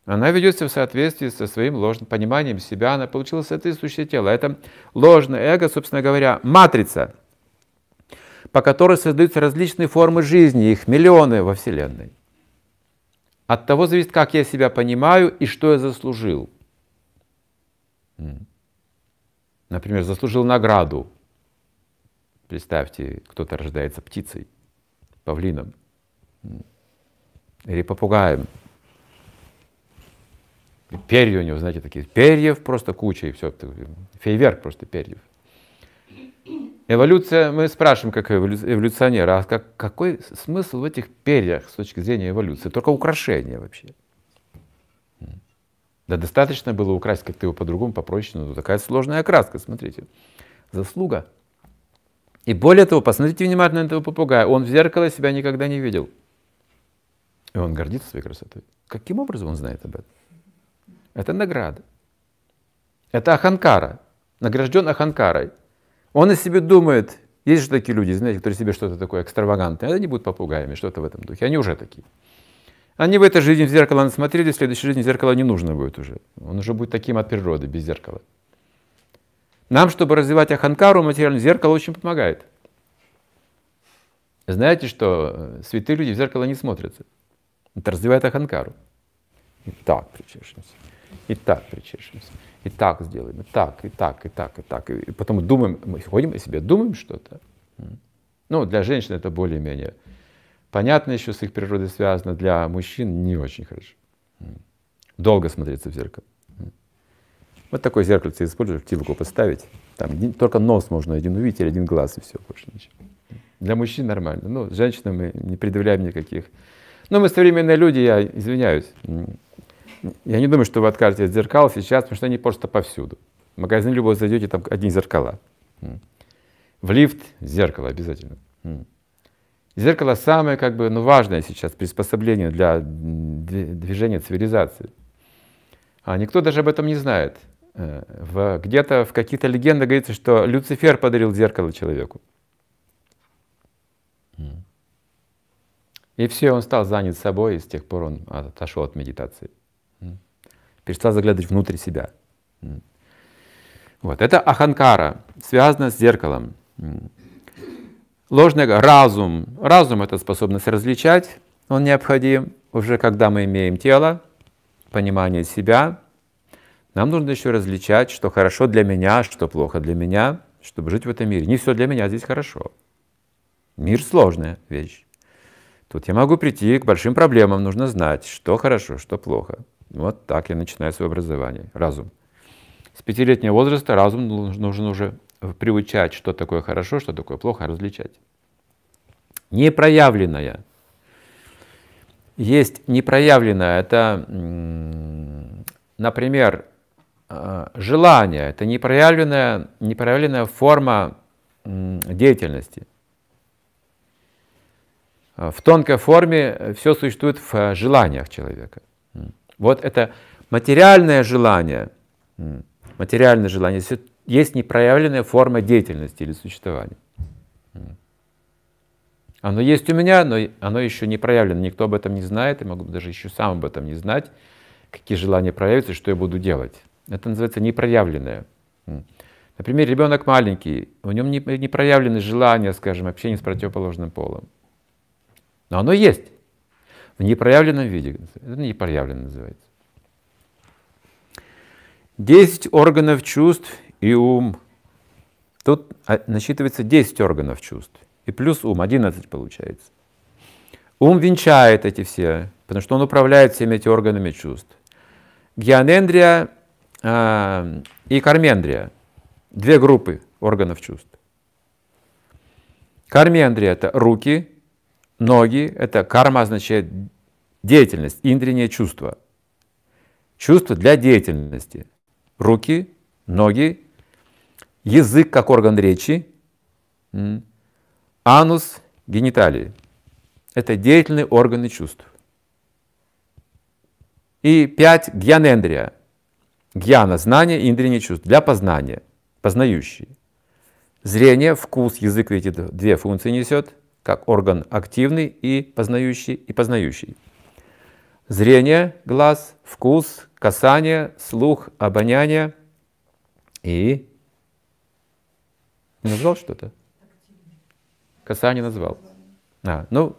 Speaker 1: она ведется в соответствии со своим ложным пониманием себя, она получила соответствующее тело. Это ложное эго, собственно говоря, матрица, по которой создаются различные формы жизни, их миллионы во Вселенной. От того зависит, как я себя понимаю и что я заслужил. Например, заслужил награду. Представьте, кто-то рождается птицей, павлином или попугаем перья у него, знаете, такие, перьев просто куча, и все, фейверк просто перьев. Эволюция, мы спрашиваем, как эволюционер, а как, какой смысл в этих перьях с точки зрения эволюции? Только украшение вообще. Да достаточно было украсть как-то его по-другому, попроще, но такая сложная окраска, смотрите. Заслуга. И более того, посмотрите внимательно на этого попугая, он в зеркало себя никогда не видел. И он гордится своей красотой. Каким образом он знает об этом? Это награда. Это Аханкара. Награжден Аханкарой. Он о себе думает, есть же такие люди, знаете, которые себе что-то такое экстравагантное. Они будут попугаями, что-то в этом духе. Они уже такие. Они в этой жизни в зеркало насмотрели, в следующей жизни зеркало не нужно будет уже. Он уже будет таким от природы, без зеркала. Нам, чтобы развивать Аханкару, материальное зеркало очень помогает. Знаете, что э, святые люди в зеркало не смотрятся. Это развивает Аханкару. Так, причешемся и так причешемся, и так сделаем, и так, и так, и так, и так. И потом думаем, мы ходим и себе, думаем что-то. Ну, для женщин это более-менее понятно еще с их природой связано, для мужчин не очень хорошо. Долго смотреться в зеркало. Вот такое зеркальце используешь, птилку типа поставить. Там только нос можно один увидеть или один глаз, и все, больше ничего. Для мужчин нормально. но ну, женщинам мы не предъявляем никаких. Но ну, мы современные люди, я извиняюсь. Я не думаю, что вы откажетесь от зеркал сейчас, потому что они просто повсюду. В магазин любой зайдете, там одни зеркала. В лифт зеркало обязательно. Зеркало самое как бы, ну, важное сейчас приспособление для движения цивилизации. А никто даже об этом не знает. Э, где-то в каких-то легендах говорится, что Люцифер подарил зеркало человеку. И все, он стал занят собой, и с тех пор он отошел от медитации перестала заглядывать внутрь себя. Вот. Это аханкара, связано с зеркалом. Ложный разум. Разум — это способность различать, он необходим. Уже когда мы имеем тело, понимание себя, нам нужно еще различать, что хорошо для меня, что плохо для меня, чтобы жить в этом мире. Не все для меня здесь хорошо. Мир — сложная вещь. Тут я могу прийти к большим проблемам, нужно знать, что хорошо, что плохо — вот так я начинаю свое образование. Разум. С пятилетнего возраста разум нужен уже приучать, что такое хорошо, что такое плохо, а различать. Непроявленное. Есть непроявленное, это, например, э, желание, это непроявленная, непроявленная форма деятельности. Э, в тонкой форме все существует в э, желаниях человека – вот это материальное желание, материальное желание есть непроявленная форма деятельности или существования. Оно есть у меня, но оно еще не проявлено. Никто об этом не знает, и могу даже еще сам об этом не знать, какие желания проявятся, что я буду делать. Это называется непроявленное. Например, ребенок маленький, у него не, не проявлены желания, скажем, общения с противоположным полом. Но оно есть непроявленном виде. Это непроявленно называется. Десять органов чувств и ум. Тут а, насчитывается 10 органов чувств. И плюс ум, 11 получается. Ум венчает эти все, потому что он управляет всеми этими органами чувств. Гианендрия э, и кармендрия. Две группы органов чувств. Кармендрия — это руки, ноги, это карма означает деятельность, индренее чувство. Чувство для деятельности. Руки, ноги, язык как орган речи, анус, гениталии. Это деятельные органы чувств. И пять гьянендрия. Гьяна – знание, индрение – чувство Для познания, познающие. Зрение, вкус, язык эти две функции несет – как орган активный и познающий, и познающий. Зрение, глаз, вкус, касание, слух, обоняние и... Назвал что-то? Касание назвал. А, ну,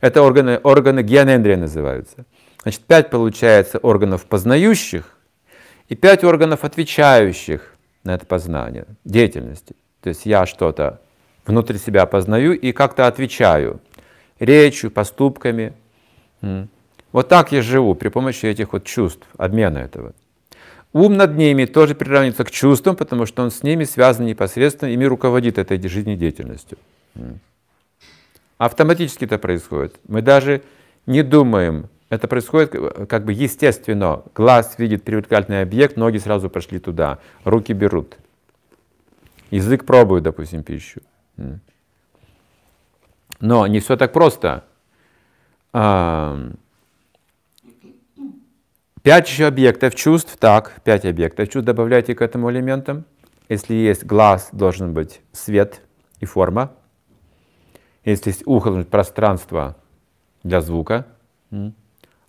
Speaker 1: это органы, органы гианендрия называются. Значит, пять получается органов познающих и пять органов отвечающих на это познание, деятельности. То есть я что-то внутри себя познаю и как-то отвечаю речью, поступками. Вот так я живу при помощи этих вот чувств, обмена этого. Ум над ними тоже приравнивается к чувствам, потому что он с ними связан непосредственно, ими руководит этой жизнедеятельностью. Автоматически это происходит. Мы даже не думаем, это происходит э, как бы естественно. Глаз видит привлекательный объект, ноги сразу пошли туда, руки берут. Язык пробует, допустим, пищу. Но не все так просто. А, пять еще объектов чувств, так, пять объектов чувств добавляйте к этому элементам. Если есть глаз, должен быть свет и форма. Если есть ухо, должно быть пространство для звука.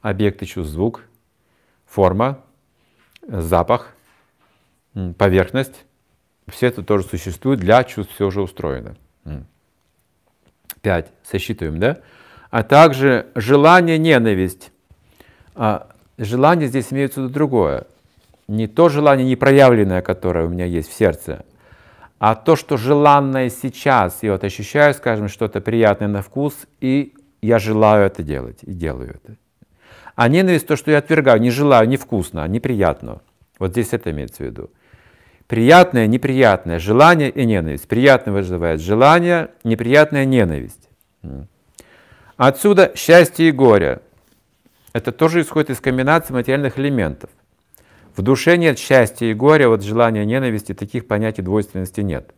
Speaker 1: Объекты чувств звук, форма, запах, поверхность все это тоже существует, для чувств все уже устроено. Пять, Сосчитываем, да? А также желание, ненависть. А, желание здесь имеется в виду другое. Не то желание непроявленное, которое у меня есть в сердце, а то, что желанное сейчас. И вот ощущаю, скажем, что-то приятное на вкус, и я желаю это делать, и делаю это. А ненависть то, что я отвергаю, не желаю, невкусно, неприятно. Вот здесь это имеется в виду. Приятное, неприятное, желание и ненависть. Приятное вызывает желание, неприятное ненависть. Отсюда счастье и горе. Это тоже исходит из комбинации материальных элементов. В душе нет счастья и горя, вот желания и ненависти, таких понятий двойственности нет.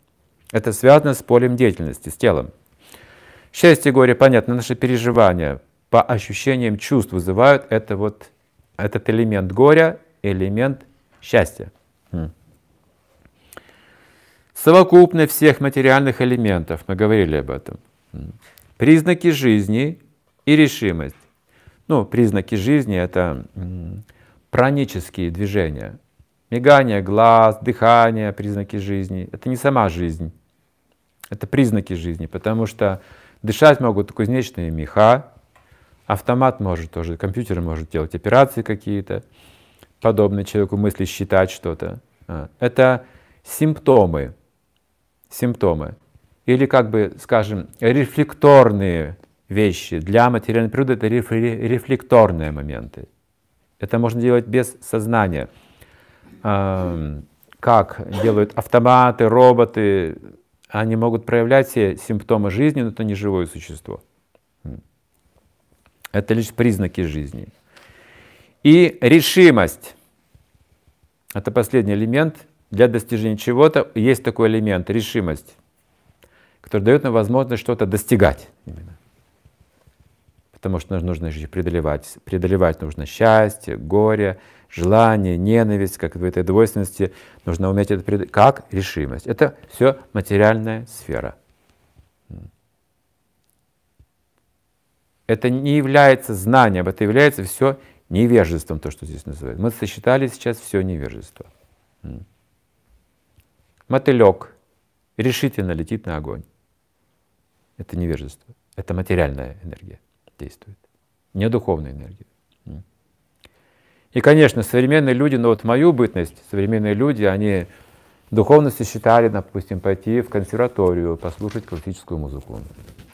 Speaker 1: Это связано с полем деятельности, с телом. Счастье и горе, понятно, наши переживания по ощущениям чувств вызывают это вот, этот элемент горя, элемент счастья совокупность всех материальных элементов, мы говорили об этом, признаки жизни и решимость. Ну, признаки жизни — это пранические движения, мигание глаз, дыхание, признаки жизни. Это не сама жизнь, это признаки жизни, потому что дышать могут кузнечные меха, автомат может тоже, компьютер может делать операции какие-то, подобно человеку мысли считать что-то. А, это симптомы симптомы. Или, как бы, скажем, рефлекторные вещи. Для материальной природы это рефлекторные моменты. Это можно делать без сознания. Как делают автоматы, роботы. Они могут проявлять все симптомы жизни, но это не живое существо. Это лишь признаки жизни. И решимость. Это последний элемент для достижения чего-то есть такой элемент, решимость, который дает нам возможность что-то достигать именно. Потому что нужно еще преодолевать. Преодолевать нужно счастье, горе, желание, ненависть, как в этой двойственности. Нужно уметь это преодолевать, Как? Решимость. Это все материальная сфера. Это не является знанием, это является все невежеством, то, что здесь называют. Мы сосчитали сейчас все невежество. Mm мотылек решительно летит на огонь. Это невежество. Это материальная энергия действует, не духовная энергия. И, конечно, современные люди, но ну вот мою бытность, современные люди, они духовности считали, допустим, пойти в консерваторию, послушать классическую музыку.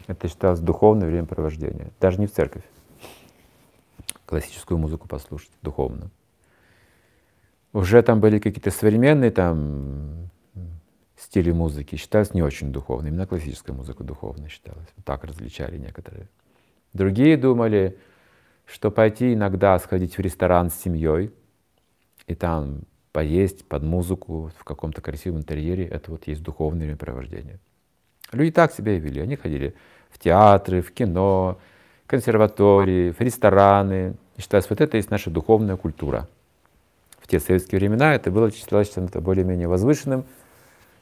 Speaker 1: Это считалось духовное времяпровождение. Даже не в церковь. Классическую музыку послушать духовно. Уже там были какие-то современные там стиле музыки считались не очень духовной. Именно классическая музыка духовной считалась. Так различали некоторые. Другие думали, что пойти иногда сходить в ресторан с семьей и там поесть под музыку в каком-то красивом интерьере, это вот есть духовное времяпровождение. Люди так себя и вели. Они ходили в театры, в кино, консерватории, в рестораны. И считалось, вот это есть наша духовная культура. В те советские времена это было считалось чем-то более-менее возвышенным,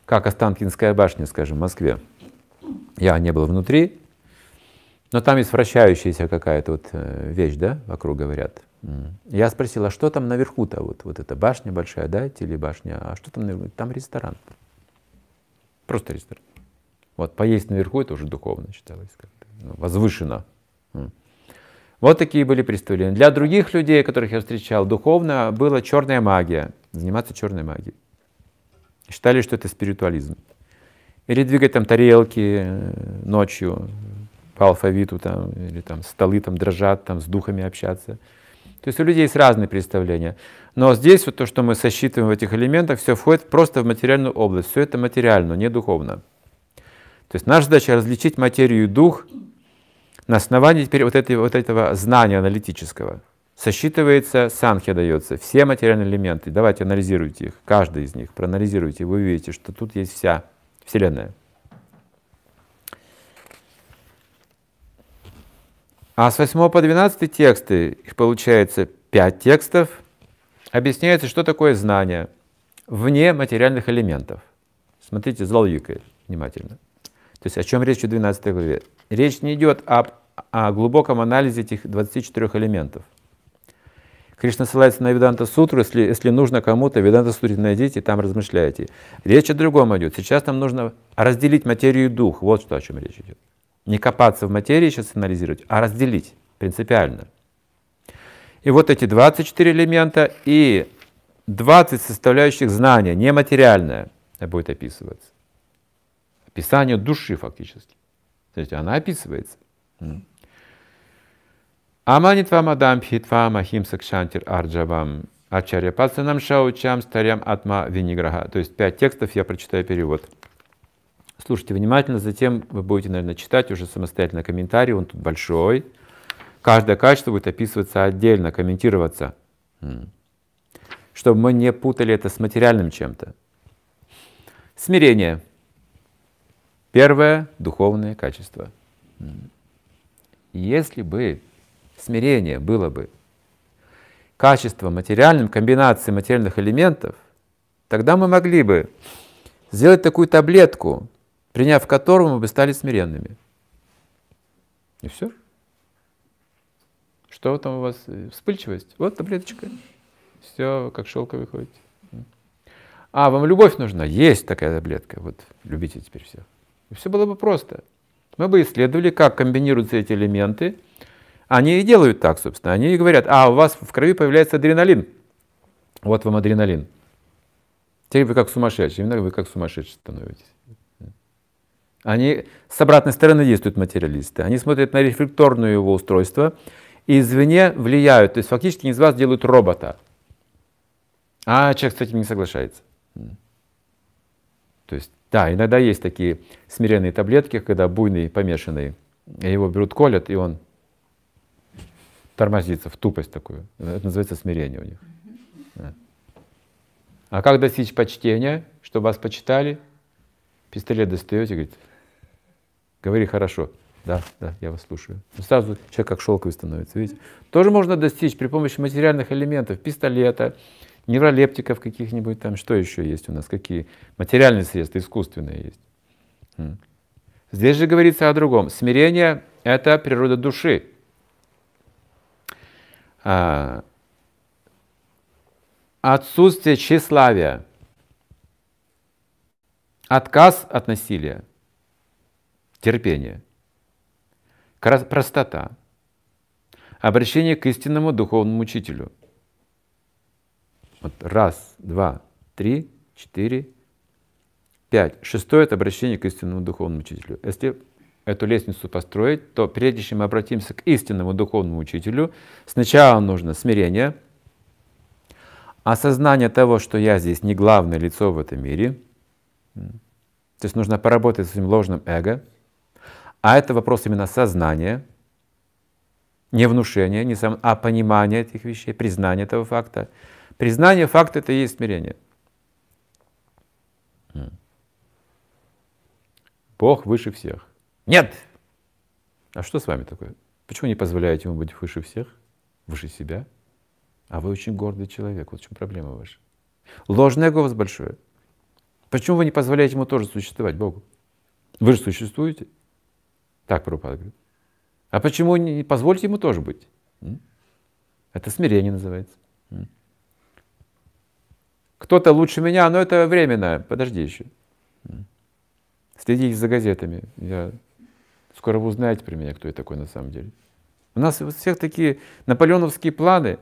Speaker 1: как Останкинская башня, скажем, в Москве. Я не был внутри, но там есть вращающаяся какая-то вот э, вещь, да, вокруг говорят. Я спросил, а что там наверху-то? Вот, вот эта башня большая, да, телебашня, а что там наверху? Там ресторан. Просто ресторан. Вот поесть наверху это уже духовно считалось, как-то, ну, возвышено. Вот такие были представления. Для других людей, которых я встречал духовно, была черная магия, заниматься черной магией. Считали, что это спиритуализм. Или двигать там тарелки э, ночью по алфавиту, там, или там столы там дрожат, там с духами общаться. То есть у людей есть разные представления. Но здесь вот то, что мы сосчитываем в этих элементах, все входит просто в материальную область. Все это материально, не духовно. То есть наша задача различить материю и дух на основании теперь вот, этой, вот этого знания аналитического сосчитывается, санхи дается, все материальные элементы. Давайте анализируйте их, каждый из них, проанализируйте, вы увидите, что тут есть вся Вселенная. А с 8 по 12 тексты, их получается 5 текстов, объясняется, что такое знание вне материальных элементов. Смотрите за логикой внимательно. То есть о чем речь в 12 главе? Речь не идет об, о глубоком анализе этих 24 элементов. Кришна ссылается на Веданта Сутру, если, если нужно кому-то, Веданта Сутру найдите и там размышляйте. Речь о другом идет. Сейчас нам нужно разделить материю и дух. Вот что о чем речь идет. Не копаться в материи сейчас анализировать, а разделить принципиально. И вот эти 24 элемента и 20 составляющих знания, нематериальное, будет описываться. Описание души фактически. То есть она описывается. Аманитвам адампхитвам ахимсак шантир арджавам. Ачарья пасанам шаучам старям атма виниграха. То есть пять текстов, я прочитаю перевод. Слушайте внимательно, затем вы будете, наверное, читать уже самостоятельно комментарий, он тут большой. Каждое качество будет описываться отдельно, комментироваться, чтобы мы не путали это с материальным чем-то. Смирение. Первое — духовное качество. Если бы смирение было бы качество материальным, комбинации материальных элементов, тогда мы могли бы сделать такую таблетку, приняв которую мы бы стали смиренными. И все. Что там у вас? Э, вспыльчивость? Вот таблеточка. Все, как шелка выходит. А, вам любовь нужна? Есть такая таблетка. Вот, любите теперь все. И все было бы просто. Мы бы исследовали, как комбинируются эти элементы – они и делают так, собственно. Они и говорят, а у вас в крови появляется адреналин. Вот вам адреналин. Теперь вы как сумасшедшие, именно вы как сумасшедшие становитесь. Они с обратной стороны действуют материалисты. Они смотрят на рефлекторное его устройство и извне влияют. То есть фактически из вас делают робота. А человек с этим не соглашается. То есть, да, иногда есть такие смиренные таблетки, когда буйный, помешанный, его берут, колят, и он тормозиться, в тупость такую. Это называется смирение у них. А как достичь почтения, чтобы вас почитали? Пистолет достаете, говорит, говори хорошо. Да, да, я вас слушаю. Ну, сразу человек как шелковый становится, видите? Тоже можно достичь при помощи материальных элементов, пистолета, невролептиков каких-нибудь там, что еще есть у нас, какие материальные средства, искусственные есть. Здесь же говорится о другом. Смирение — это природа души. А, отсутствие тщеславия. Отказ от насилия. Терпение. Простота. Обращение к истинному духовному учителю. Вот раз, два, три, четыре, пять. Шестое — это обращение к истинному духовному учителю. Если эту лестницу построить, то прежде чем мы обратимся к истинному духовному учителю, сначала нужно смирение, осознание того, что я здесь не главное лицо в этом мире. То есть нужно поработать с этим ложным эго. А это вопрос именно сознания, не внушения, не сам, а понимания этих вещей, признания этого факта. Признание факта — это и есть смирение. Бог выше всех. Нет! А что с вами такое? Почему не позволяете ему быть выше всех, выше себя? А вы очень гордый человек, вот в чем проблема ваша. Ложное эго у вас большое. Почему вы не позволяете ему тоже существовать, Богу? Вы же существуете. Так Прабхупада говорит. А почему не позвольте ему тоже быть? Это смирение называется. Кто-то лучше меня, но это временно. Подожди еще. Следите за газетами. Я Скоро вы узнаете про меня, кто я такой на самом деле. У нас у всех такие наполеоновские планы,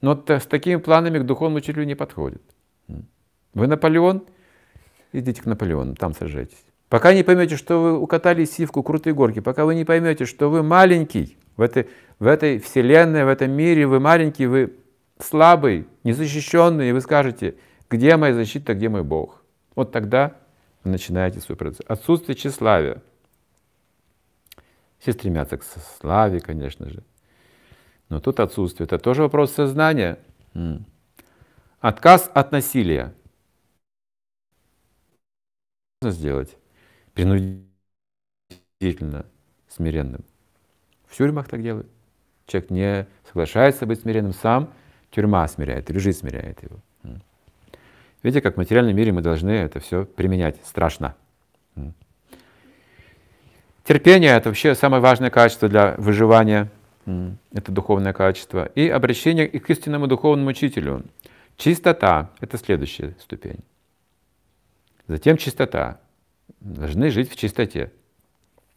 Speaker 1: но с такими планами к духовному учителю не подходит. Вы Наполеон? Идите к Наполеону, там сажайтесь. Пока не поймете, что вы укатали сивку, крутые горки, пока вы не поймете, что вы маленький в этой, в этой вселенной, в этом мире, вы маленький, вы слабый, незащищенный, и вы скажете, где моя защита, где мой Бог. Вот тогда начинаете свой процесс. Отсутствие тщеславия – все стремятся к славе, конечно же. Но тут отсутствие. Это тоже вопрос сознания. Отказ от насилия. Можно сделать принудительно, смиренным. В тюрьмах так делают. Человек не соглашается быть смиренным сам, тюрьма смиряет, или жизнь смиряет его. Видите, как в материальном мире мы должны это все применять. Страшно. Терпение — это вообще самое важное качество для выживания, это духовное качество. И обращение к истинному духовному учителю. Чистота — это следующая ступень. Затем чистота. Должны жить в чистоте,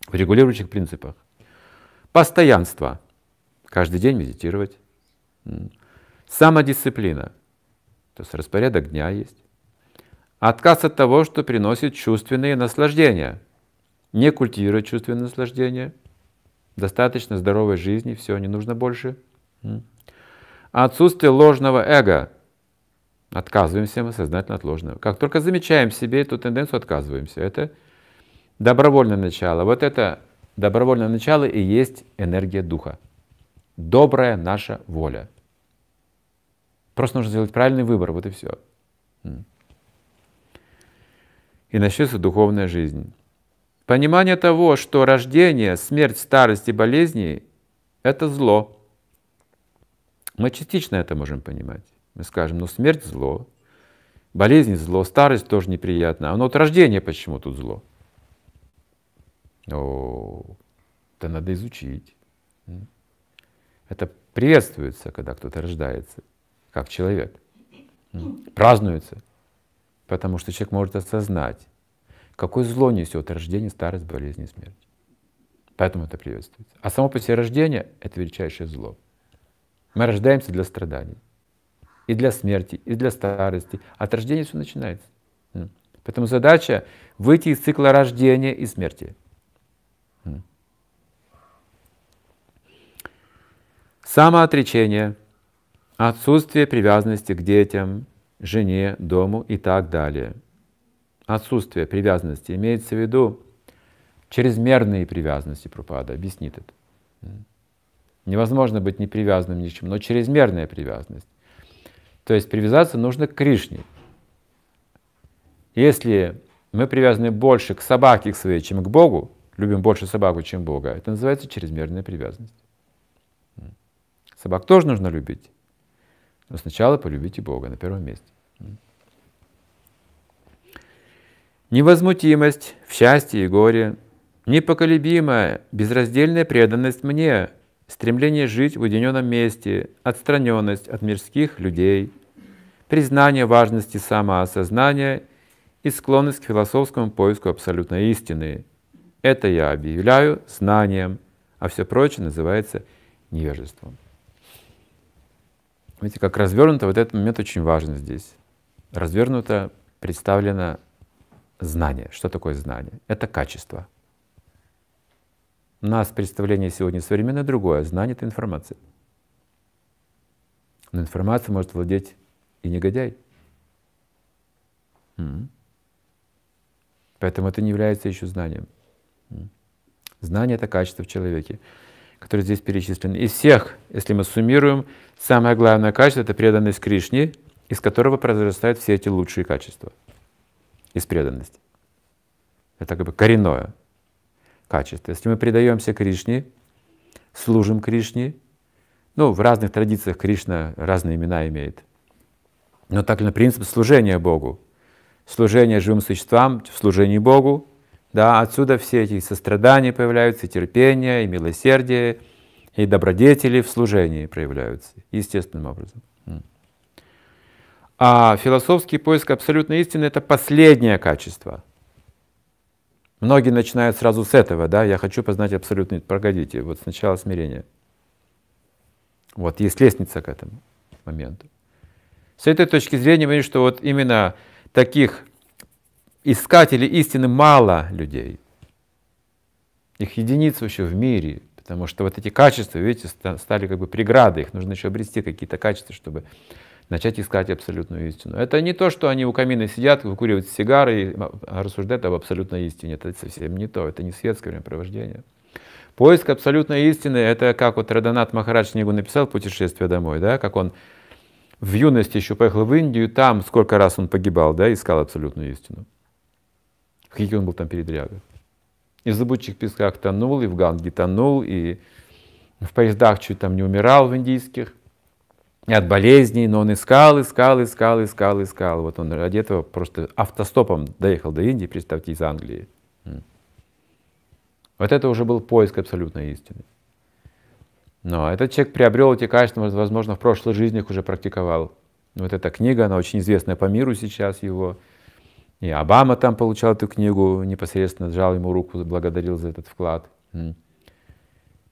Speaker 1: в регулирующих принципах. Постоянство. Каждый день медитировать. Самодисциплина. То есть распорядок дня есть. Отказ от того, что приносит чувственные наслаждения — не культивировать чувственное наслаждение, достаточно здоровой жизни, все, не нужно больше. Отсутствие ложного эго. Отказываемся мы сознательно от ложного. Как только замечаем в себе эту тенденцию, отказываемся. Это добровольное начало. Вот это добровольное начало и есть энергия духа. Добрая наша воля. Просто нужно сделать правильный выбор, вот и все. И начнется духовная жизнь. Понимание того, что рождение, смерть, старость и болезни – это зло. Мы частично это можем понимать. Мы скажем, ну смерть – зло, болезнь – зло, старость тоже неприятно. А ну, вот рождение почему тут зло? О, это надо изучить. Это приветствуется, когда кто-то рождается, как человек. Празднуется, потому что человек может осознать, какое зло несет рождение, старость, болезнь и смерть. Поэтому это приветствуется. А само по себе рождение — это величайшее зло. Мы рождаемся для страданий. И для смерти, и для старости. От рождения все начинается. Поэтому задача — выйти из цикла рождения и смерти. Самоотречение, отсутствие привязанности к детям, жене, дому и так далее — отсутствие привязанности. Имеется в виду чрезмерные привязанности Пропада, объяснит это. Невозможно быть непривязанным ни к чему, но чрезмерная привязанность. То есть привязаться нужно к Кришне. Если мы привязаны больше к собаке к своей, чем к Богу, любим больше собаку, чем Бога, это называется чрезмерная привязанность. Собак тоже нужно любить, но сначала полюбите Бога на первом месте невозмутимость в счастье и горе, непоколебимая, безраздельная преданность мне, стремление жить в уединенном месте, отстраненность от мирских людей, признание важности самоосознания и склонность к философскому поиску абсолютной истины. Это я объявляю знанием, а все прочее называется невежеством. Видите, как развернуто, вот этот момент очень важен здесь. Развернуто представлена знание. Что такое знание? Это качество. У нас представление сегодня современное другое. Знание — это информация. Но информация может владеть и негодяй. Поэтому это не является еще знанием. Знание — это качество в человеке, которое здесь перечислено. Из всех, если мы суммируем, самое главное качество — это преданность Кришне, из которого произрастают все эти лучшие качества — из преданности. Это как бы коренное качество. Если мы предаемся Кришне, служим Кришне, ну, в разных традициях Кришна разные имена имеет, но так на принцип служения Богу, служение живым существам, в Богу, да, отсюда все эти сострадания появляются, и терпение, и милосердие, и добродетели в служении проявляются естественным образом. А философский поиск абсолютной истины — это последнее качество. Многие начинают сразу с этого, да, я хочу познать абсолютную, истину. погодите, вот сначала смирение. Вот есть лестница к этому моменту. С этой точки зрения, мы видим, что вот именно таких искателей истины мало людей. Их единиц еще в мире, потому что вот эти качества, видите, стали как бы преградой, их нужно еще обрести какие-то качества, чтобы начать искать абсолютную истину. Это не то, что они у камина сидят, выкуривают сигары и рассуждают об абсолютной истине. Это совсем не то, это не светское времяпровождение. Поиск абсолютной истины — это как вот Радонат Махарадж книгу написал «Путешествие домой», да, как он в юности еще поехал в Индию, там сколько раз он погибал, да, искал абсолютную истину. Какие он был там передрягой. И в зыбучих песках тонул, и в Ганге тонул, и в поездах чуть там не умирал в индийских и от болезней, но он искал, искал, искал, искал, искал. Вот он ради этого просто автостопом доехал до Индии, представьте, из Англии. Вот это уже был поиск абсолютной истины. Но этот человек приобрел эти качества, возможно, в прошлой жизни их уже практиковал. Вот эта книга, она очень известная по миру сейчас его. И Обама там получал эту книгу, непосредственно сжал ему руку, благодарил за этот вклад.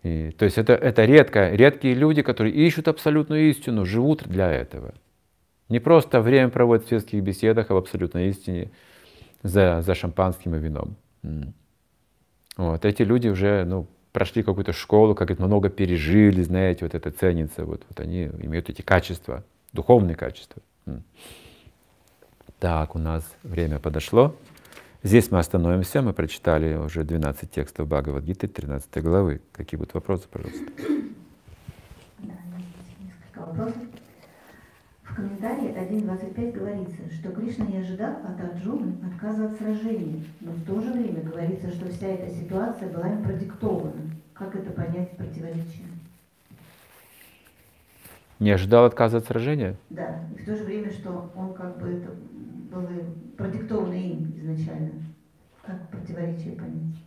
Speaker 1: И, то есть это, это редко, редкие люди, которые ищут абсолютную истину, живут для этого. Не просто время проводят в светских беседах, об абсолютной истине за, за шампанским и вином. Вот, эти люди уже ну, прошли какую-то школу, как это много пережили, знаете, вот это ценится. Вот, вот они имеют эти качества, духовные качества. Так, у нас время подошло. Здесь мы остановимся, мы прочитали уже 12 текстов Бхагавадгиты, 13 главы. Какие будут вопросы, пожалуйста?
Speaker 2: Да, несколько вопросов. В комментарии 1.25 говорится, что Кришна не ожидал от Арджуны отказа от сражения, но в то же время говорится, что вся эта ситуация была им продиктована. Как это понять противоречие?
Speaker 1: Не ожидал отказа от сражения? Да,
Speaker 2: и в то же время, что он как бы это было продиктовано им изначально, как противоречие понятия.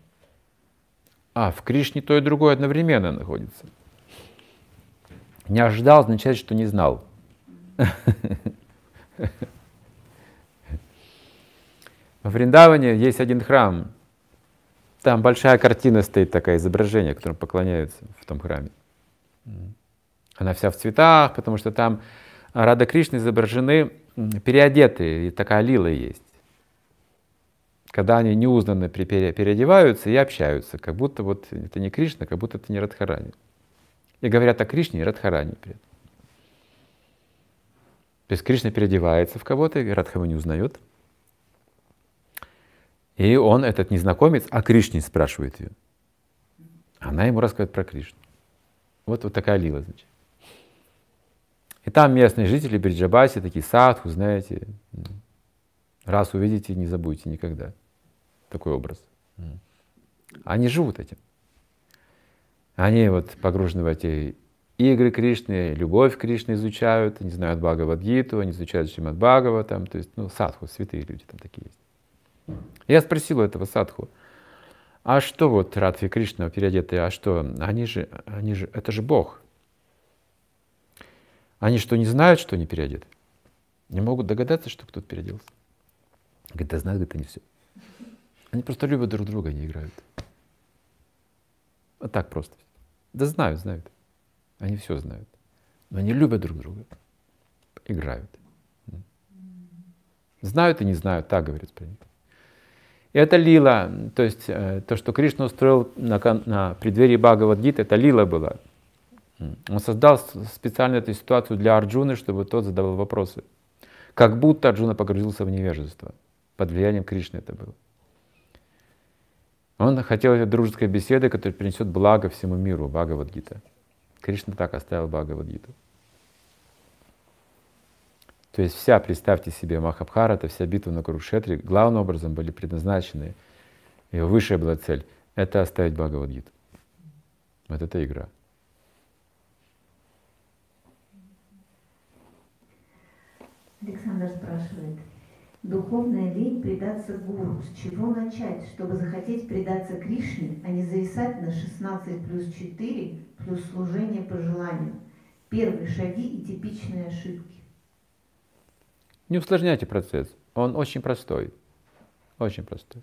Speaker 1: А, в Кришне то и другое одновременно находится. Не ожидал означает, что не знал. В Вриндаване есть один храм. Там большая картина стоит, такое изображение, которому поклоняются в том храме. Mm-hmm. Она вся в цветах, потому что там Рада Кришны изображены переодетые, и такая лила есть. Когда они неузнанно переодеваются и общаются, как будто вот это не Кришна, как будто это не Радхарани. И говорят о Кришне и Радхарани при этом. То есть Кришна переодевается в кого-то, и Радха его не узнает. И он, этот незнакомец, о Кришне спрашивает ее. Она ему рассказывает про Кришну. Вот, вот такая лила, значит. И там местные жители Бриджабаси, такие садху, знаете, раз увидите, не забудьте никогда. Такой образ. Они живут этим. Они вот погружены в эти игры Кришны, любовь Кришны изучают, они знают Бхагавадгиту, они изучают Шримад Бхагава, там, то есть, ну, садху, святые люди там такие есть. Я спросил у этого садху, а что вот Радхи Кришна переодетые, а что, они же, они же, это же Бог. Они что, не знают, что они переодеты? Не могут догадаться, что кто-то переоделся. Говорит, да знают, говорит, они все. Они просто любят друг друга, они играют. Вот так просто. Да знают, знают. Они все знают. Но они любят друг друга. Играют. Знают и не знают, так говорит Спринг. И это лила, то есть э, то, что Кришна устроил на, на преддверии Бхагавадгиты, это лила была. Он создал специально эту ситуацию для Арджуны, чтобы тот задавал вопросы. Как будто Арджуна погрузился в невежество. Под влиянием Кришны это было. Он хотел дружеской беседы, которая принесет благо всему миру, Бхагавадгита. Кришна так оставил Бхагавадгиту. То есть вся, представьте себе, Махабхарата, вся битва на Курукшетре, главным образом были предназначены, его высшая была цель, это оставить Бхагавадгиту. Вот это игра.
Speaker 2: Александр спрашивает. Духовная лень предаться гуру. С чего начать, чтобы захотеть предаться Кришне, а не зависать на 16 плюс 4 плюс служение по желанию? Первые шаги и типичные ошибки.
Speaker 1: Не усложняйте процесс. Он очень простой. Очень простой.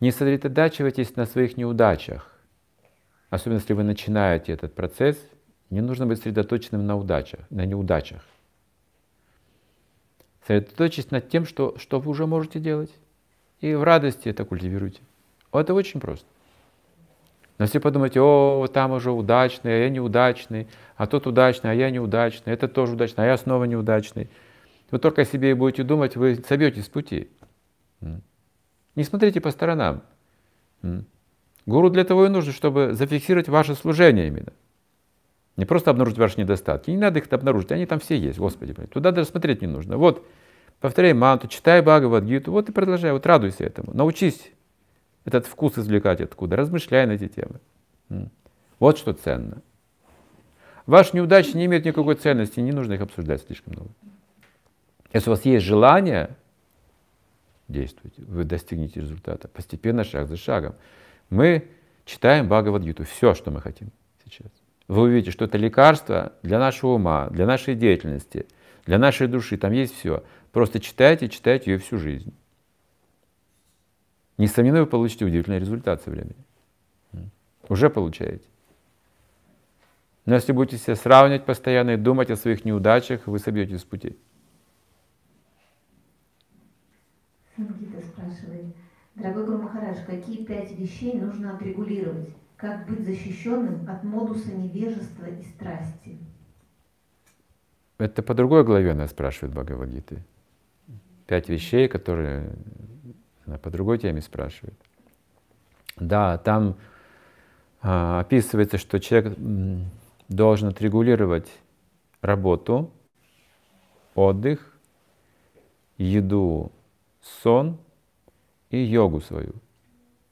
Speaker 1: Не сосредотачивайтесь на своих неудачах. Особенно если вы начинаете этот процесс, не нужно быть сосредоточенным на удачах, на неудачах. Сосредоточьтесь над тем, что, что вы уже можете делать. И в радости это культивируйте. Это очень просто. Но все подумайте, о, там уже удачный, а я неудачный, а тот удачный, а я неудачный, это тоже удачный, а я снова неудачный. Вы только о себе и будете думать, вы собьетесь с пути. Не смотрите по сторонам. Гуру для того и нужен, чтобы зафиксировать ваше служение именно. Не просто обнаружить ваши недостатки. Не надо их обнаружить, они там все есть, Господи. Туда даже смотреть не нужно. Вот Повторяй манту, читай Бхагавадгиту, вот и продолжай, вот радуйся этому. Научись этот вкус извлекать откуда, размышляй на эти темы. Вот что ценно. Ваши неудачи не имеют никакой ценности, не нужно их обсуждать слишком много. Если у вас есть желание, действуйте, вы достигнете результата. Постепенно, шаг за шагом. Мы читаем Бхагавадгиту, все, что мы хотим сейчас. Вы увидите, что это лекарство для нашего ума, для нашей деятельности, для нашей души, там есть все. Просто читайте, читайте ее всю жизнь. Несомненно, вы получите удивительный результат со временем. Уже получаете. Но если будете себя сравнивать постоянно и думать о своих неудачах, вы собьетесь с пути.
Speaker 2: Сангита спрашивает. Дорогой Гурмахарадж, какие пять вещей нужно отрегулировать? Как быть защищенным от модуса невежества и страсти?
Speaker 1: Это по другой главе она спрашивает Бхагавадгиты пять вещей, которые она по другой теме спрашивает. Да, там а, описывается, что человек должен отрегулировать работу, отдых, еду, сон и йогу свою.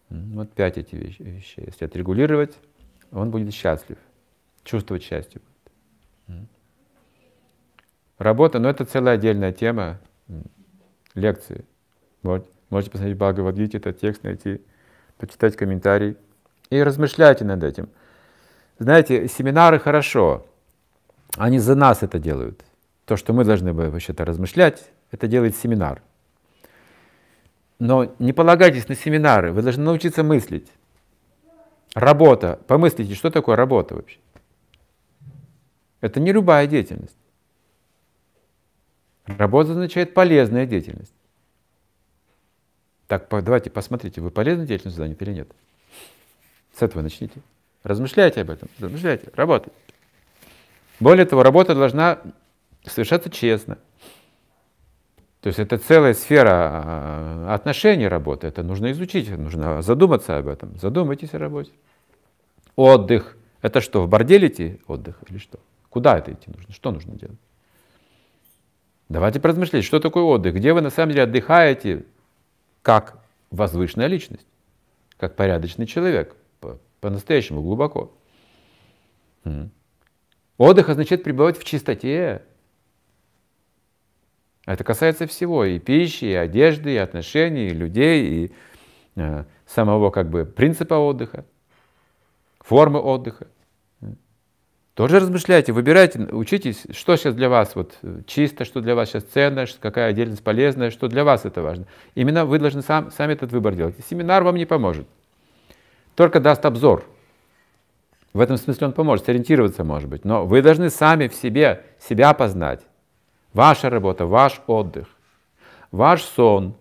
Speaker 1: Вот пять этих вещи. Если отрегулировать, он будет счастлив, чувствовать счастье. Работа, но это целая отдельная тема лекции. Вот. Можете посмотреть Бхагавадгите, этот текст найти, почитать комментарий и размышляйте над этим. Знаете, семинары хорошо, они за нас это делают. То, что мы должны бы вообще-то размышлять, это делает семинар. Но не полагайтесь на семинары, вы должны научиться мыслить. Работа. Помыслите, что такое работа вообще? Это не любая деятельность. Работа означает полезная деятельность. Так, давайте посмотрите, вы полезной деятельностью заняты или нет. С этого начните. Размышляйте об этом, размышляйте, работайте. Более того, работа должна совершаться честно. То есть это целая сфера а, отношений работы. Это нужно изучить, нужно задуматься об этом. Задумайтесь о работе. Отдых. Это что, в борделе идти отдых или что? Куда это идти нужно? Что нужно делать? Давайте поразмышлять, что такое отдых, где вы на самом деле отдыхаете как возвышенная личность, как порядочный человек, по-настоящему глубоко. Отдых означает пребывать в чистоте. Это касается всего, и пищи, и одежды, и отношений, и людей, и э, самого как бы принципа отдыха, формы отдыха. Тоже размышляйте, выбирайте, учитесь, что сейчас для вас вот э, чисто, что для вас сейчас ценно, какая отдельность полезная, что для вас это важно. Именно вы должны сам, сами этот выбор делать. И семинар вам не поможет. Только даст обзор. В этом смысле он поможет, сориентироваться может быть. Но вы должны сами в себе себя познать. Ваша работа, ваш отдых, ваш сон,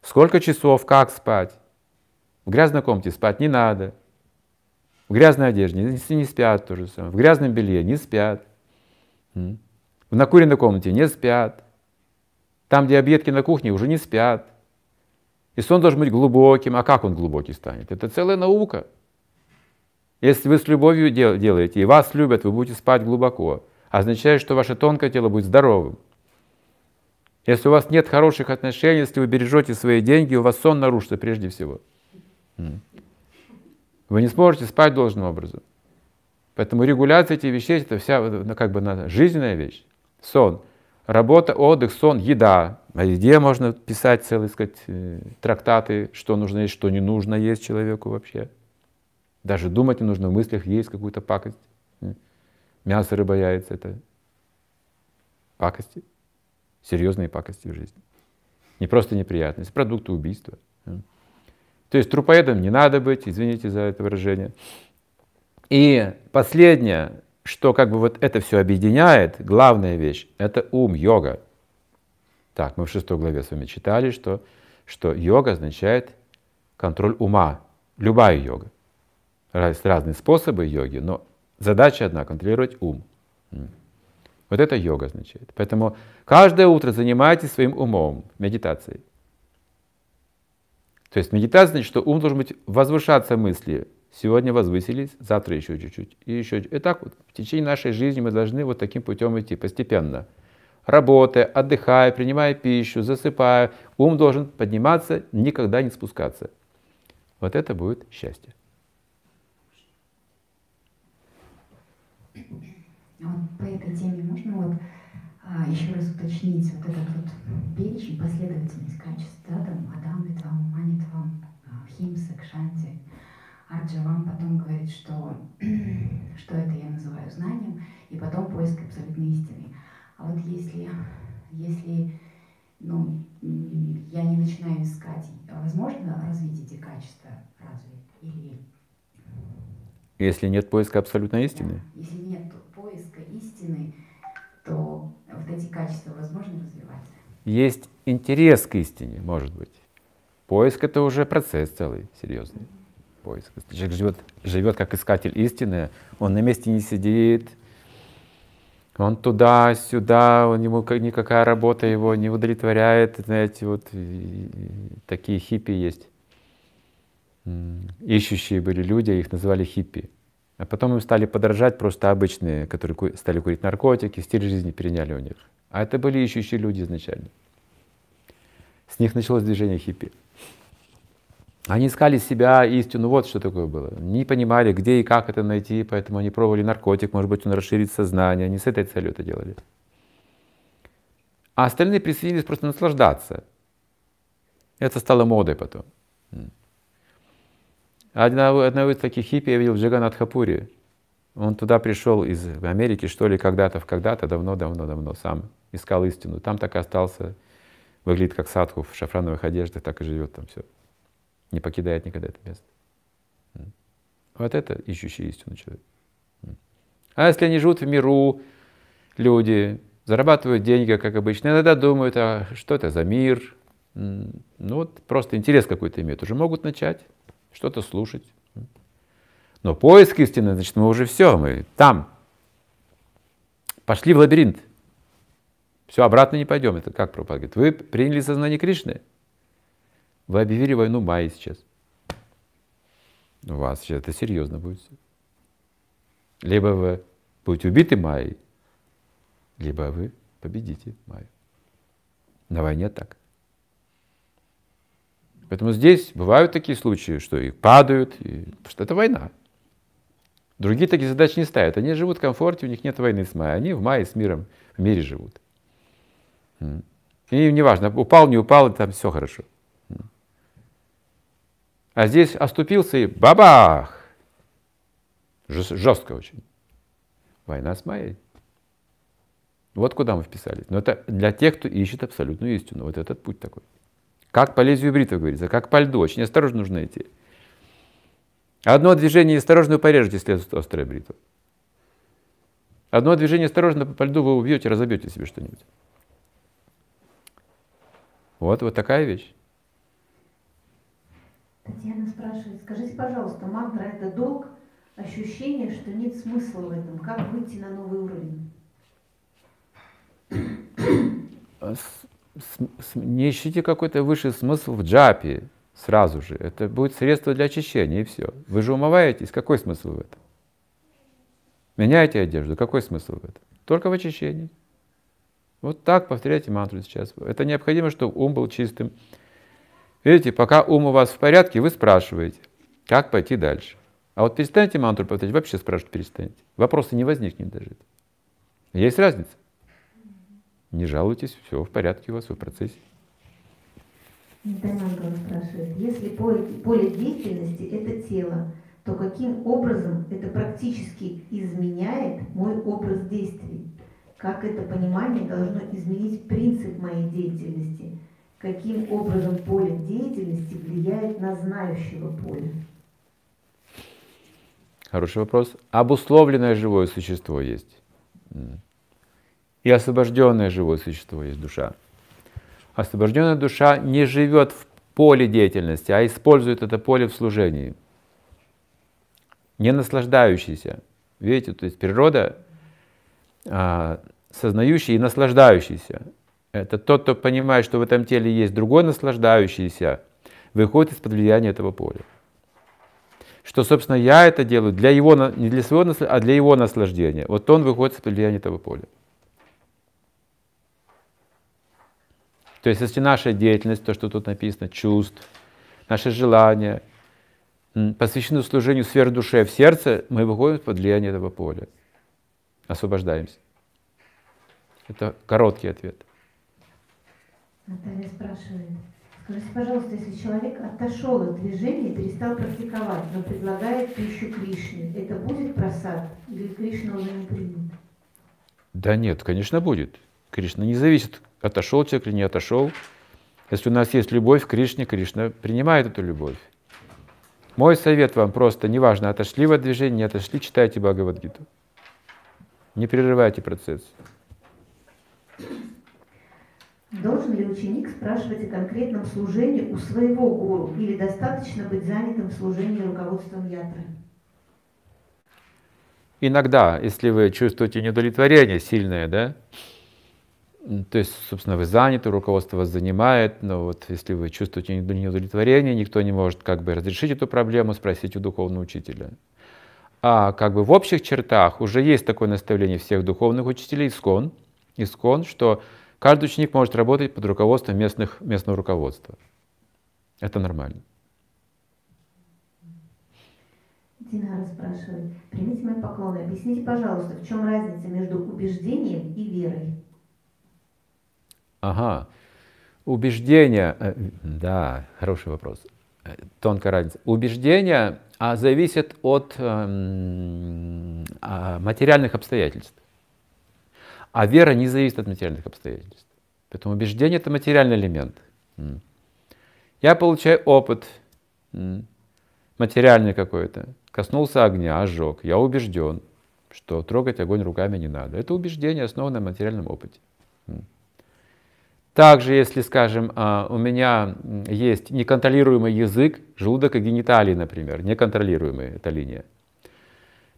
Speaker 1: сколько часов, как спать. В грязной комнате спать не надо – в грязной одежде не спят то же самое. В грязном белье не спят. В накуренной комнате не спят. Там, где объедки на кухне, уже не спят. И сон должен быть глубоким. А как он глубокий станет? Это целая наука. Если вы с любовью дел делаете, и вас любят, вы будете спать глубоко. Означает, что ваше тонкое тело будет здоровым. Если у вас нет хороших отношений, если вы бережете свои деньги, у вас сон нарушится прежде всего. Вы не сможете спать должным образом. Поэтому регуляция этих вещей – это вся ну, как бы жизненная вещь. Сон, работа, отдых, сон, еда. О еде можно писать целые сказать, э, трактаты, что нужно есть, что не нужно есть человеку вообще. Даже думать не нужно, в мыслях есть какую-то пакость. Мясо, рыба, яйца — это пакости, серьезные пакости в жизни. Не просто неприятность, продукты убийства. То есть трупоедом не надо быть, извините за это выражение. И последнее, что как бы вот это все объединяет, главная вещь, это ум, йога. Так, мы в шестой главе с вами читали, что, что йога означает контроль ума. Любая йога. Есть разные способы йоги, но задача одна — контролировать ум. Вот это йога означает. Поэтому каждое утро занимайтесь своим умом, медитацией. То есть медитация значит, что ум должен быть возвышаться мысли. Сегодня возвысились, завтра еще чуть-чуть и еще. И так вот в течение нашей жизни мы должны вот таким путем идти постепенно. Работая, отдыхая, принимая пищу, засыпая, ум должен подниматься, никогда не спускаться. Вот это будет счастье.
Speaker 2: А вот по этой теме можно вот а, еще раз уточнить вот этот вот перечень, последовательность качеств, да, там Адам, Витвам, Мани, Твам, а, Химса, Кшанти. Арджа вам потом говорит, что, что это я называю знанием, и потом поиск абсолютной истины. А вот если, если ну, я не начинаю искать, возможно развить эти качества разве? Или...
Speaker 1: Если нет поиска абсолютной истины? Да. Если нет поиска
Speaker 2: истины, то вот эти качества возможно развивать?
Speaker 1: Есть интерес к истине, может быть. Поиск — это уже процесс целый, серьезный поиск. Человек живет, живет как искатель истины, он на месте не сидит, он туда-сюда, у него никакая работа его не удовлетворяет, знаете, вот такие хиппи есть. Ищущие были люди, их называли хиппи. А потом им стали подражать просто обычные, которые стали курить наркотики, стиль жизни переняли у них. А это были ищущие люди изначально. С них началось движение хиппи. Они искали себя, истину, вот что такое было. Не понимали, где и как это найти, поэтому они пробовали наркотик, может быть, он расширит сознание. Они с этой целью это делали. А остальные присоединились просто наслаждаться. Это стало модой потом. Одного, одного из таких хиппи я видел в Джиганатхапуре. Он туда пришел из Америки, что ли, когда-то, в когда-то, давно-давно-давно, сам искал истину. Там так и остался, выглядит как садху в шафрановых одеждах, так и живет там все. Не покидает никогда это место. Вот это ищущий истину человек. А если они живут в миру, люди зарабатывают деньги, как обычно, иногда думают, а что это за мир? Ну вот просто интерес какой-то имеют, уже могут начать что-то слушать. Но поиск истины, значит, мы уже все, мы там. Пошли в лабиринт. Все, обратно не пойдем. Это как Прабхупада Вы приняли сознание Кришны. Вы объявили войну Майи сейчас. У вас сейчас это серьезно будет. Либо вы будете убиты Майей, либо вы победите Майю. На войне так. Поэтому здесь бывают такие случаи, что и падают, и... потому что это война. Другие такие задачи не ставят. Они живут в комфорте, у них нет войны с мая. Они в мае с миром, в мире живут. И им не важно, упал, не упал, там все хорошо. А здесь оступился и бабах! Жестко очень. Война с Майей. Вот куда мы вписались. Но это для тех, кто ищет абсолютную истину. Вот этот путь такой. Как по лезвию бритвы, говорится, как по льду. Очень осторожно нужно идти. Одно движение осторожно вы порежете, следует острая бритва. Одно движение осторожно по льду вы убьете, разобьете себе что-нибудь. Вот, вот такая вещь.
Speaker 2: Татьяна спрашивает, скажите, пожалуйста, мантра это долг, ощущение, что нет смысла в этом, как выйти на новый уровень?
Speaker 1: не ищите какой-то высший смысл в джапе сразу же. Это будет средство для очищения, и все. Вы же умываетесь, какой смысл в этом? Меняйте одежду, какой смысл в этом? Только в очищении. Вот так повторяйте мантру сейчас. Это необходимо, чтобы ум был чистым. Видите, пока ум у вас в порядке, вы спрашиваете, как пойти дальше. А вот перестаньте мантру повторять, вообще спрашивать перестаньте. Вопроса не возникнет даже. Есть разница? Не жалуйтесь, все в порядке у вас, вы в процессе.
Speaker 2: Нитаманкова спрашивает, если поле, деятельности – это тело, то каким образом это практически изменяет мой образ действий? Как это понимание должно изменить принцип моей деятельности? Каким образом поле деятельности влияет на знающего поле?
Speaker 1: Хороший вопрос. Обусловленное живое существо есть. И освобожденное живое существо есть душа. Освобожденная душа не живет в поле деятельности, а использует это поле в служении. Не наслаждающийся. Видите, то есть природа, а, сознающий и наслаждающийся. Это тот, кто понимает, что в этом теле есть другой наслаждающийся, выходит из-под влияния этого поля. Что, собственно, я это делаю для его, не для своего а для его наслаждения. Вот он выходит из-под влияния этого поля. То есть если наша деятельность, то, что тут написано, чувств, наши желания, посвящены служению сфер души, а в сердце, мы выходим под влияние этого поля. Освобождаемся. Это короткий ответ.
Speaker 2: Наталья спрашивает. Скажите, пожалуйста, если человек отошел от движения и перестал практиковать, но предлагает пищу Кришне, это будет просад или Кришна уже не примет?
Speaker 1: Да нет, конечно, будет. Кришна не зависит Отошел человек или не отошел. Если у нас есть любовь к Кришне, Кришна принимает эту любовь. Мой совет вам просто, неважно, отошли в от движения, не отошли, читайте Бхагавадгиту. Не прерывайте процесс.
Speaker 2: Должен ли ученик спрашивать о конкретном служении у своего гуру или достаточно быть занятым в служении руководством ятры?
Speaker 1: Иногда, если вы чувствуете недовлетворение сильное, да, то есть, собственно, вы заняты, руководство вас занимает, но вот если вы чувствуете неудовлетворение, никто не может как бы разрешить эту проблему, спросить у духовного учителя. А как бы в общих чертах уже есть такое наставление всех духовных учителей, искон, искон, что каждый ученик может работать под руководством местных, местного руководства. Это нормально.
Speaker 2: Динара спрашивает, примите мои поклоны, объясните, пожалуйста, в чем разница между убеждением и верой?
Speaker 1: Ага. убеждения, э, да, хороший вопрос, э, тонкая разница. Убеждения, а, зависит от эм, а, материальных обстоятельств. А вера не зависит от материальных обстоятельств. Поэтому убеждение это материальный элемент. Я получаю опыт материальный какой-то. Коснулся огня, ожог. Я убежден, что трогать огонь руками не надо. Это убеждение, основанное на материальном опыте. Также, если, скажем, а, у меня есть неконтролируемый язык, желудок и гениталии, например, неконтролируемые эта линия,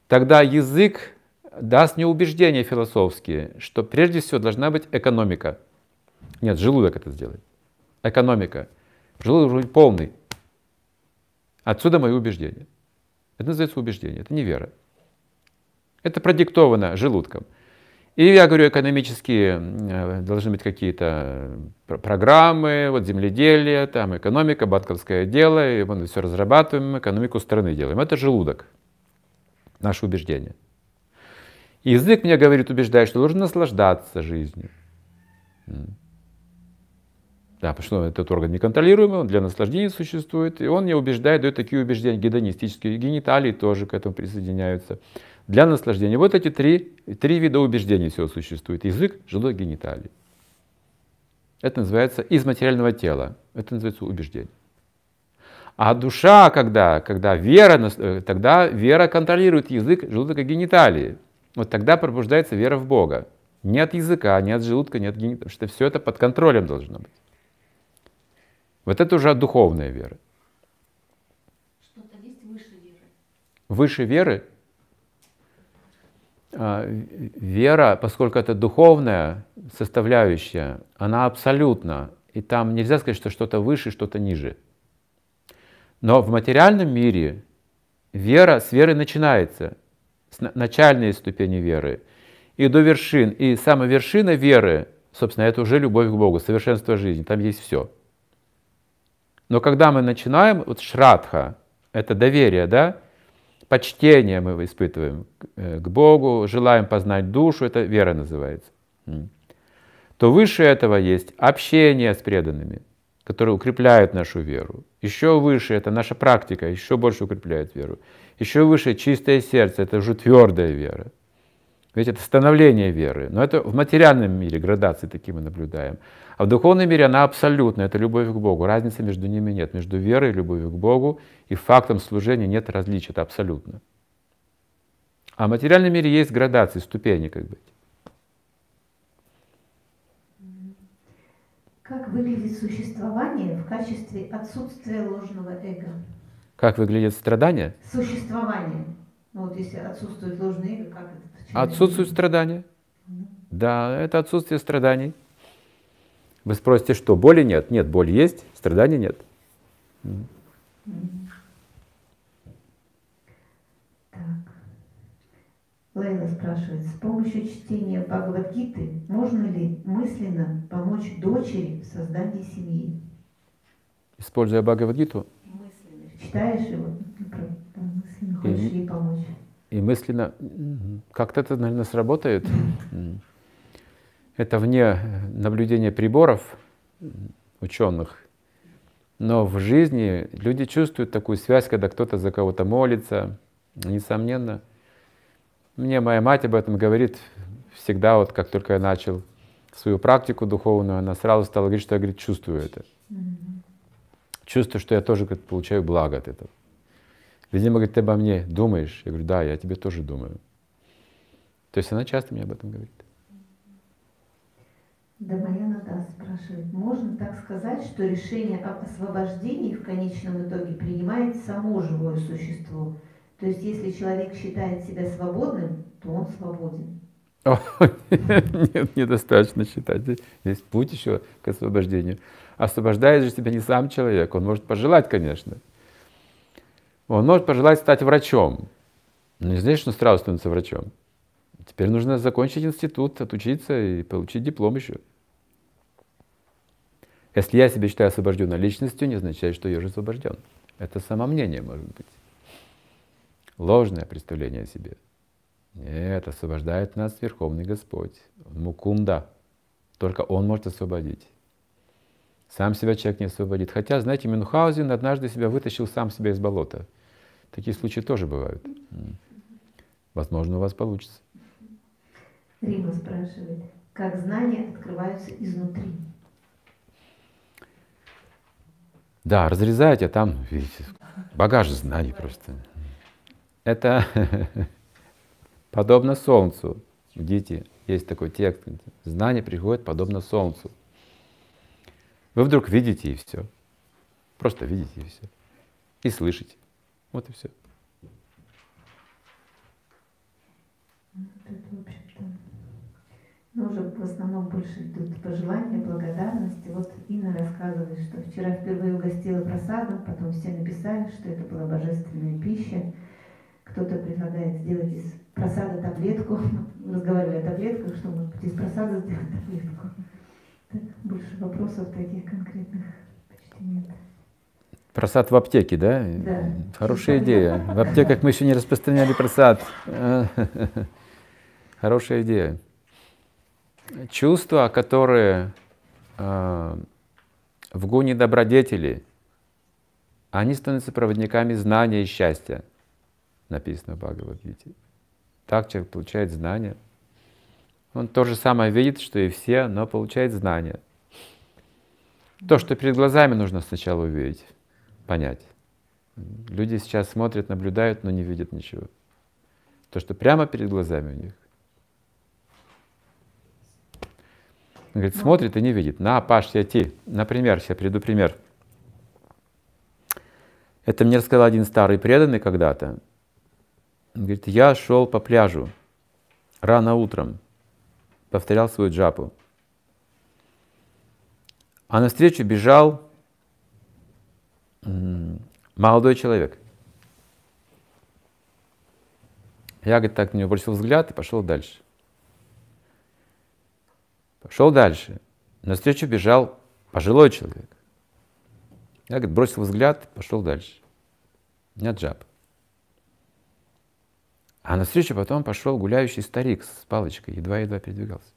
Speaker 1: тогда язык даст мне убеждения философские, что прежде всего должна быть экономика. Нет, желудок это сделает. Экономика. Желудок должен быть полный. Отсюда мои убеждения. Это называется убеждение, это не вера. Это продиктовано желудком. И я говорю, экономические э, должны быть какие-то э, программы, вот земледелие, там экономика, банковское дело, и мы все разрабатываем, экономику страны делаем. Это желудок, наше убеждение. язык мне говорит, убеждает, что должен наслаждаться жизнью. Да, потому что этот орган неконтролируемый, он для наслаждения существует, и он не убеждает, дает такие убеждения, гедонистические, гениталии тоже к этому присоединяются для наслаждения. Вот эти три, три вида убеждений всего существует. Язык, желудок, гениталии. Это называется из материального тела. Это называется убеждение. А душа, когда, когда вера, э, тогда вера контролирует язык, желудок и гениталии. Вот тогда пробуждается вера в Бога. Не от языка, не от желудка, не от гениталии. Что все это под контролем должно быть. Вот это уже духовная вера.
Speaker 2: Что-то есть выше веры.
Speaker 1: Выше веры? А, вера, поскольку это духовная составляющая, она абсолютна. И там нельзя сказать, что что-то выше, что-то ниже. Но в материальном мире вера с веры начинается, с начальной ступени веры, и до вершин. И самая вершина веры, собственно, это уже любовь к Богу, совершенство жизни, там есть все. Но когда мы начинаем, вот шрадха, это доверие, да, почтение мы испытываем э, к Богу, желаем познать душу, это вера называется, то выше этого есть общение с преданными, которые укрепляют нашу веру. Еще выше это наша практика, еще больше укрепляет веру. Еще выше чистое сердце, это уже твердая вера. Ведь это становление веры. Но это в материальном мире градации такие мы наблюдаем. А в духовном мире она абсолютная, это любовь к Богу. Разницы между ними нет. Между верой и любовью к Богу и фактом служения нет различия, это абсолютно. А в материальном мире есть градации, ступени как бы.
Speaker 2: Как выглядит существование в качестве отсутствия ложного эго?
Speaker 1: Как выглядит страдание? Существование.
Speaker 2: Ну вот если отсутствует ложное эго, как это?
Speaker 1: Отсутствует страдания. Mm-hmm. Да, это отсутствие страданий. Вы спросите, что боли нет? Нет, боль есть, страданий нет. Mm-hmm.
Speaker 2: Лейла спрашивает, с помощью чтения Бхагавадгиты можно ли
Speaker 1: мысленно помочь дочери в создании семьи? Используя Бхагавадгиту? Мысленно.
Speaker 2: Читаешь его? Ну,
Speaker 1: хочешь и, ей помочь. И мысленно, как-то это, наверное, сработает. Это вне наблюдения приборов ученых. Но в жизни люди чувствуют такую связь, когда кто-то за кого-то молится, несомненно. Мне моя мать об этом говорит всегда, вот как только я начал свою практику духовную, она сразу стала говорить, что я говорит, чувствую это. Чувствую, что я тоже говорит, получаю благо от этого. Видимо, говорит, ты обо мне думаешь? Я говорю, да, я о тебе тоже думаю. То есть она часто мне об этом говорит.
Speaker 2: Да, моя Наташа спрашивает, можно так сказать, что решение об освобождении в конечном итоге принимает само живое существо? То есть если человек считает себя свободным, то он свободен. О,
Speaker 1: нет, недостаточно считать. Есть путь еще к освобождению. Освобождает же себя не сам человек. Он может пожелать, конечно. Он может пожелать стать врачом, но не знаешь, что сразу становится врачом. Теперь нужно закончить институт, отучиться и получить диплом еще. Если я себя считаю освобожденной личностью, не означает, что я уже освобожден. Это самомнение, может быть. Ложное представление о себе. Нет, освобождает нас Верховный Господь. Мукунда. Только Он может освободить. Сам себя человек не освободит. Хотя, знаете, Мюнхгаузен однажды себя вытащил сам себя из болота – Такие случаи тоже бывают. Возможно, у вас получится.
Speaker 2: Рима спрашивает, как знания открываются изнутри?
Speaker 1: Да, разрезаете, а там, видите, багаж знаний просто. Это подобно солнцу. Дети есть такой текст. Знание приходит подобно солнцу. Вы вдруг видите и все. Просто видите и все. И слышите. Вот и все.
Speaker 2: Тут, ну, уже в основном больше идут пожелания, благодарности. Вот Инна рассказывает, что вчера впервые угостила просадом, потом все написали, что это была божественная пища. Кто-то предлагает сделать из просада таблетку. разговаривали о таблетках, что может быть из просада сделать таблетку. Так, больше вопросов таких конкретных почти нет.
Speaker 1: Просад в аптеке, да? Да. Хорошая идея. В аптеках мы еще не распространяли просад. Хорошая идея. Чувства, которые э, в гуне добродетели, они становятся проводниками знания и счастья, написано в Бхагавадгите. Так человек получает знания. Он то же самое видит, что и все, но получает знания. То, что перед глазами нужно сначала увидеть понять. Люди сейчас смотрят, наблюдают, но не видят ничего. То, что прямо перед глазами у них. Он говорит, ну. смотрит и не видит. На, Паш, я ти. Например, сейчас приду пример. Это мне рассказал один старый преданный когда-то. Он говорит, я шел по пляжу рано утром, повторял свою джапу. А навстречу бежал молодой человек. Я, говорит, так на него бросил взгляд и пошел дальше. Пошел дальше. На встречу бежал пожилой человек. Я, говорит, бросил взгляд и пошел дальше. Не джаб. А на встречу потом пошел гуляющий старик с палочкой, едва-едва передвигался.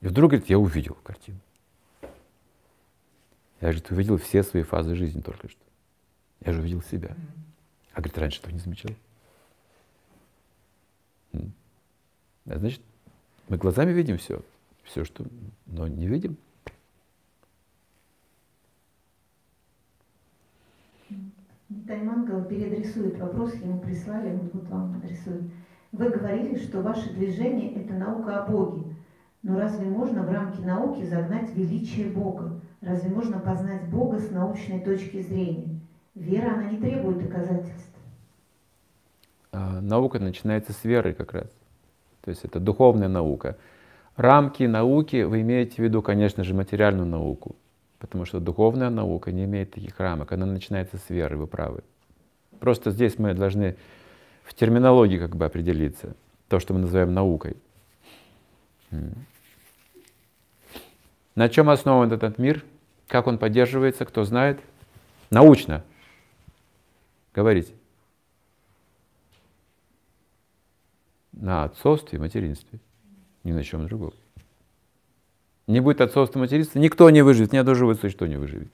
Speaker 1: И вдруг, говорит, я увидел картину. Я, же увидел все свои фазы жизни только что. Я же увидел себя. А, говорит, раньше этого не замечал. А значит, мы глазами видим все, все, что, но не видим.
Speaker 2: Таймангал переадресует вопрос, ему прислали, он вот вам адресует. Вы говорили, что ваше движение – это наука о Боге. Но разве можно в рамки науки загнать величие Бога? Разве можно познать Бога с научной точки зрения? Вера, она не требует доказательств.
Speaker 1: А, наука начинается с веры как раз. То есть это духовная наука. Рамки науки, вы имеете в виду, конечно же, материальную науку. Потому что духовная наука не имеет таких рамок. Она начинается с веры, вы правы. Просто здесь мы должны в терминологии как бы определиться. То, что мы называем наукой. На чем основан этот мир? Как он поддерживается, кто знает? Научно. Говорите. На отцовстве и материнстве. Ни на чем другом. Не будет отцовства материнства, никто не выживет, ни одно живое существо не выживет.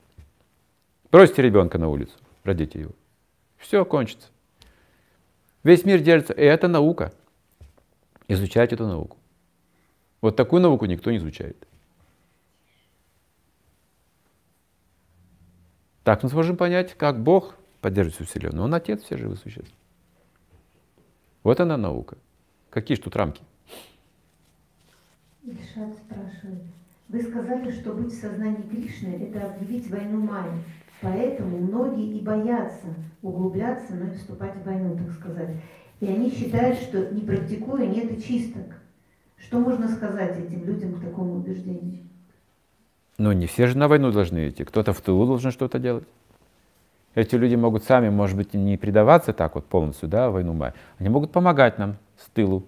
Speaker 1: Бросьте ребенка на улицу, родите его. Все кончится. Весь мир держится. И это наука. Изучать эту науку. Вот такую науку никто не изучает. Так мы сможем понять, как Бог поддерживает всю Вселенную. Он Отец всех живых существ. Вот она наука. Какие же тут рамки?
Speaker 2: Ильшат спрашивает. Вы сказали, что быть в сознании Кришны – это объявить войну Майя. Поэтому многие и боятся углубляться, но и вступать в войну, так сказать. И они считают, что не практикуя, нет и чисток. Что можно сказать этим людям к такому убеждению?
Speaker 1: Но ну, не все же на войну должны идти. Кто-то в тылу должен что-то делать. Эти люди могут сами, может быть, не предаваться так вот полностью, да, войну мая. Они могут помогать нам с тылу.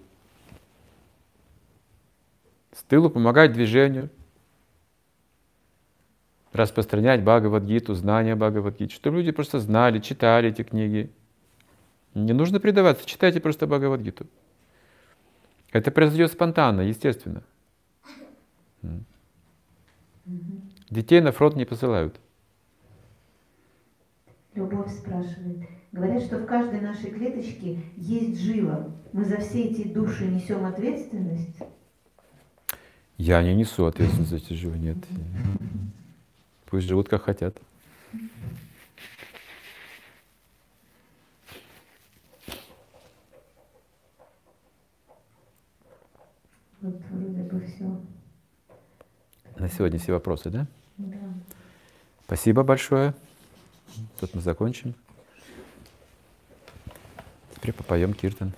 Speaker 1: С тылу помогать движению, распространять Бхагавадгиту, знания Бхагавадгиты, чтобы люди просто знали, читали эти книги. Не нужно предаваться, читайте просто Бхагавадгиту. Это произойдет спонтанно, естественно. Детей на фронт не посылают.
Speaker 2: Любовь спрашивает. Говорят, что в каждой нашей клеточке есть жила. Мы за все эти души несем ответственность?
Speaker 1: Я не несу ответственность за эти живы, нет. Пусть живут как хотят.
Speaker 2: Вот вроде бы все.
Speaker 1: На сегодня все вопросы, да? Да. Спасибо большое. Тут мы закончим. Теперь попоем Киртон.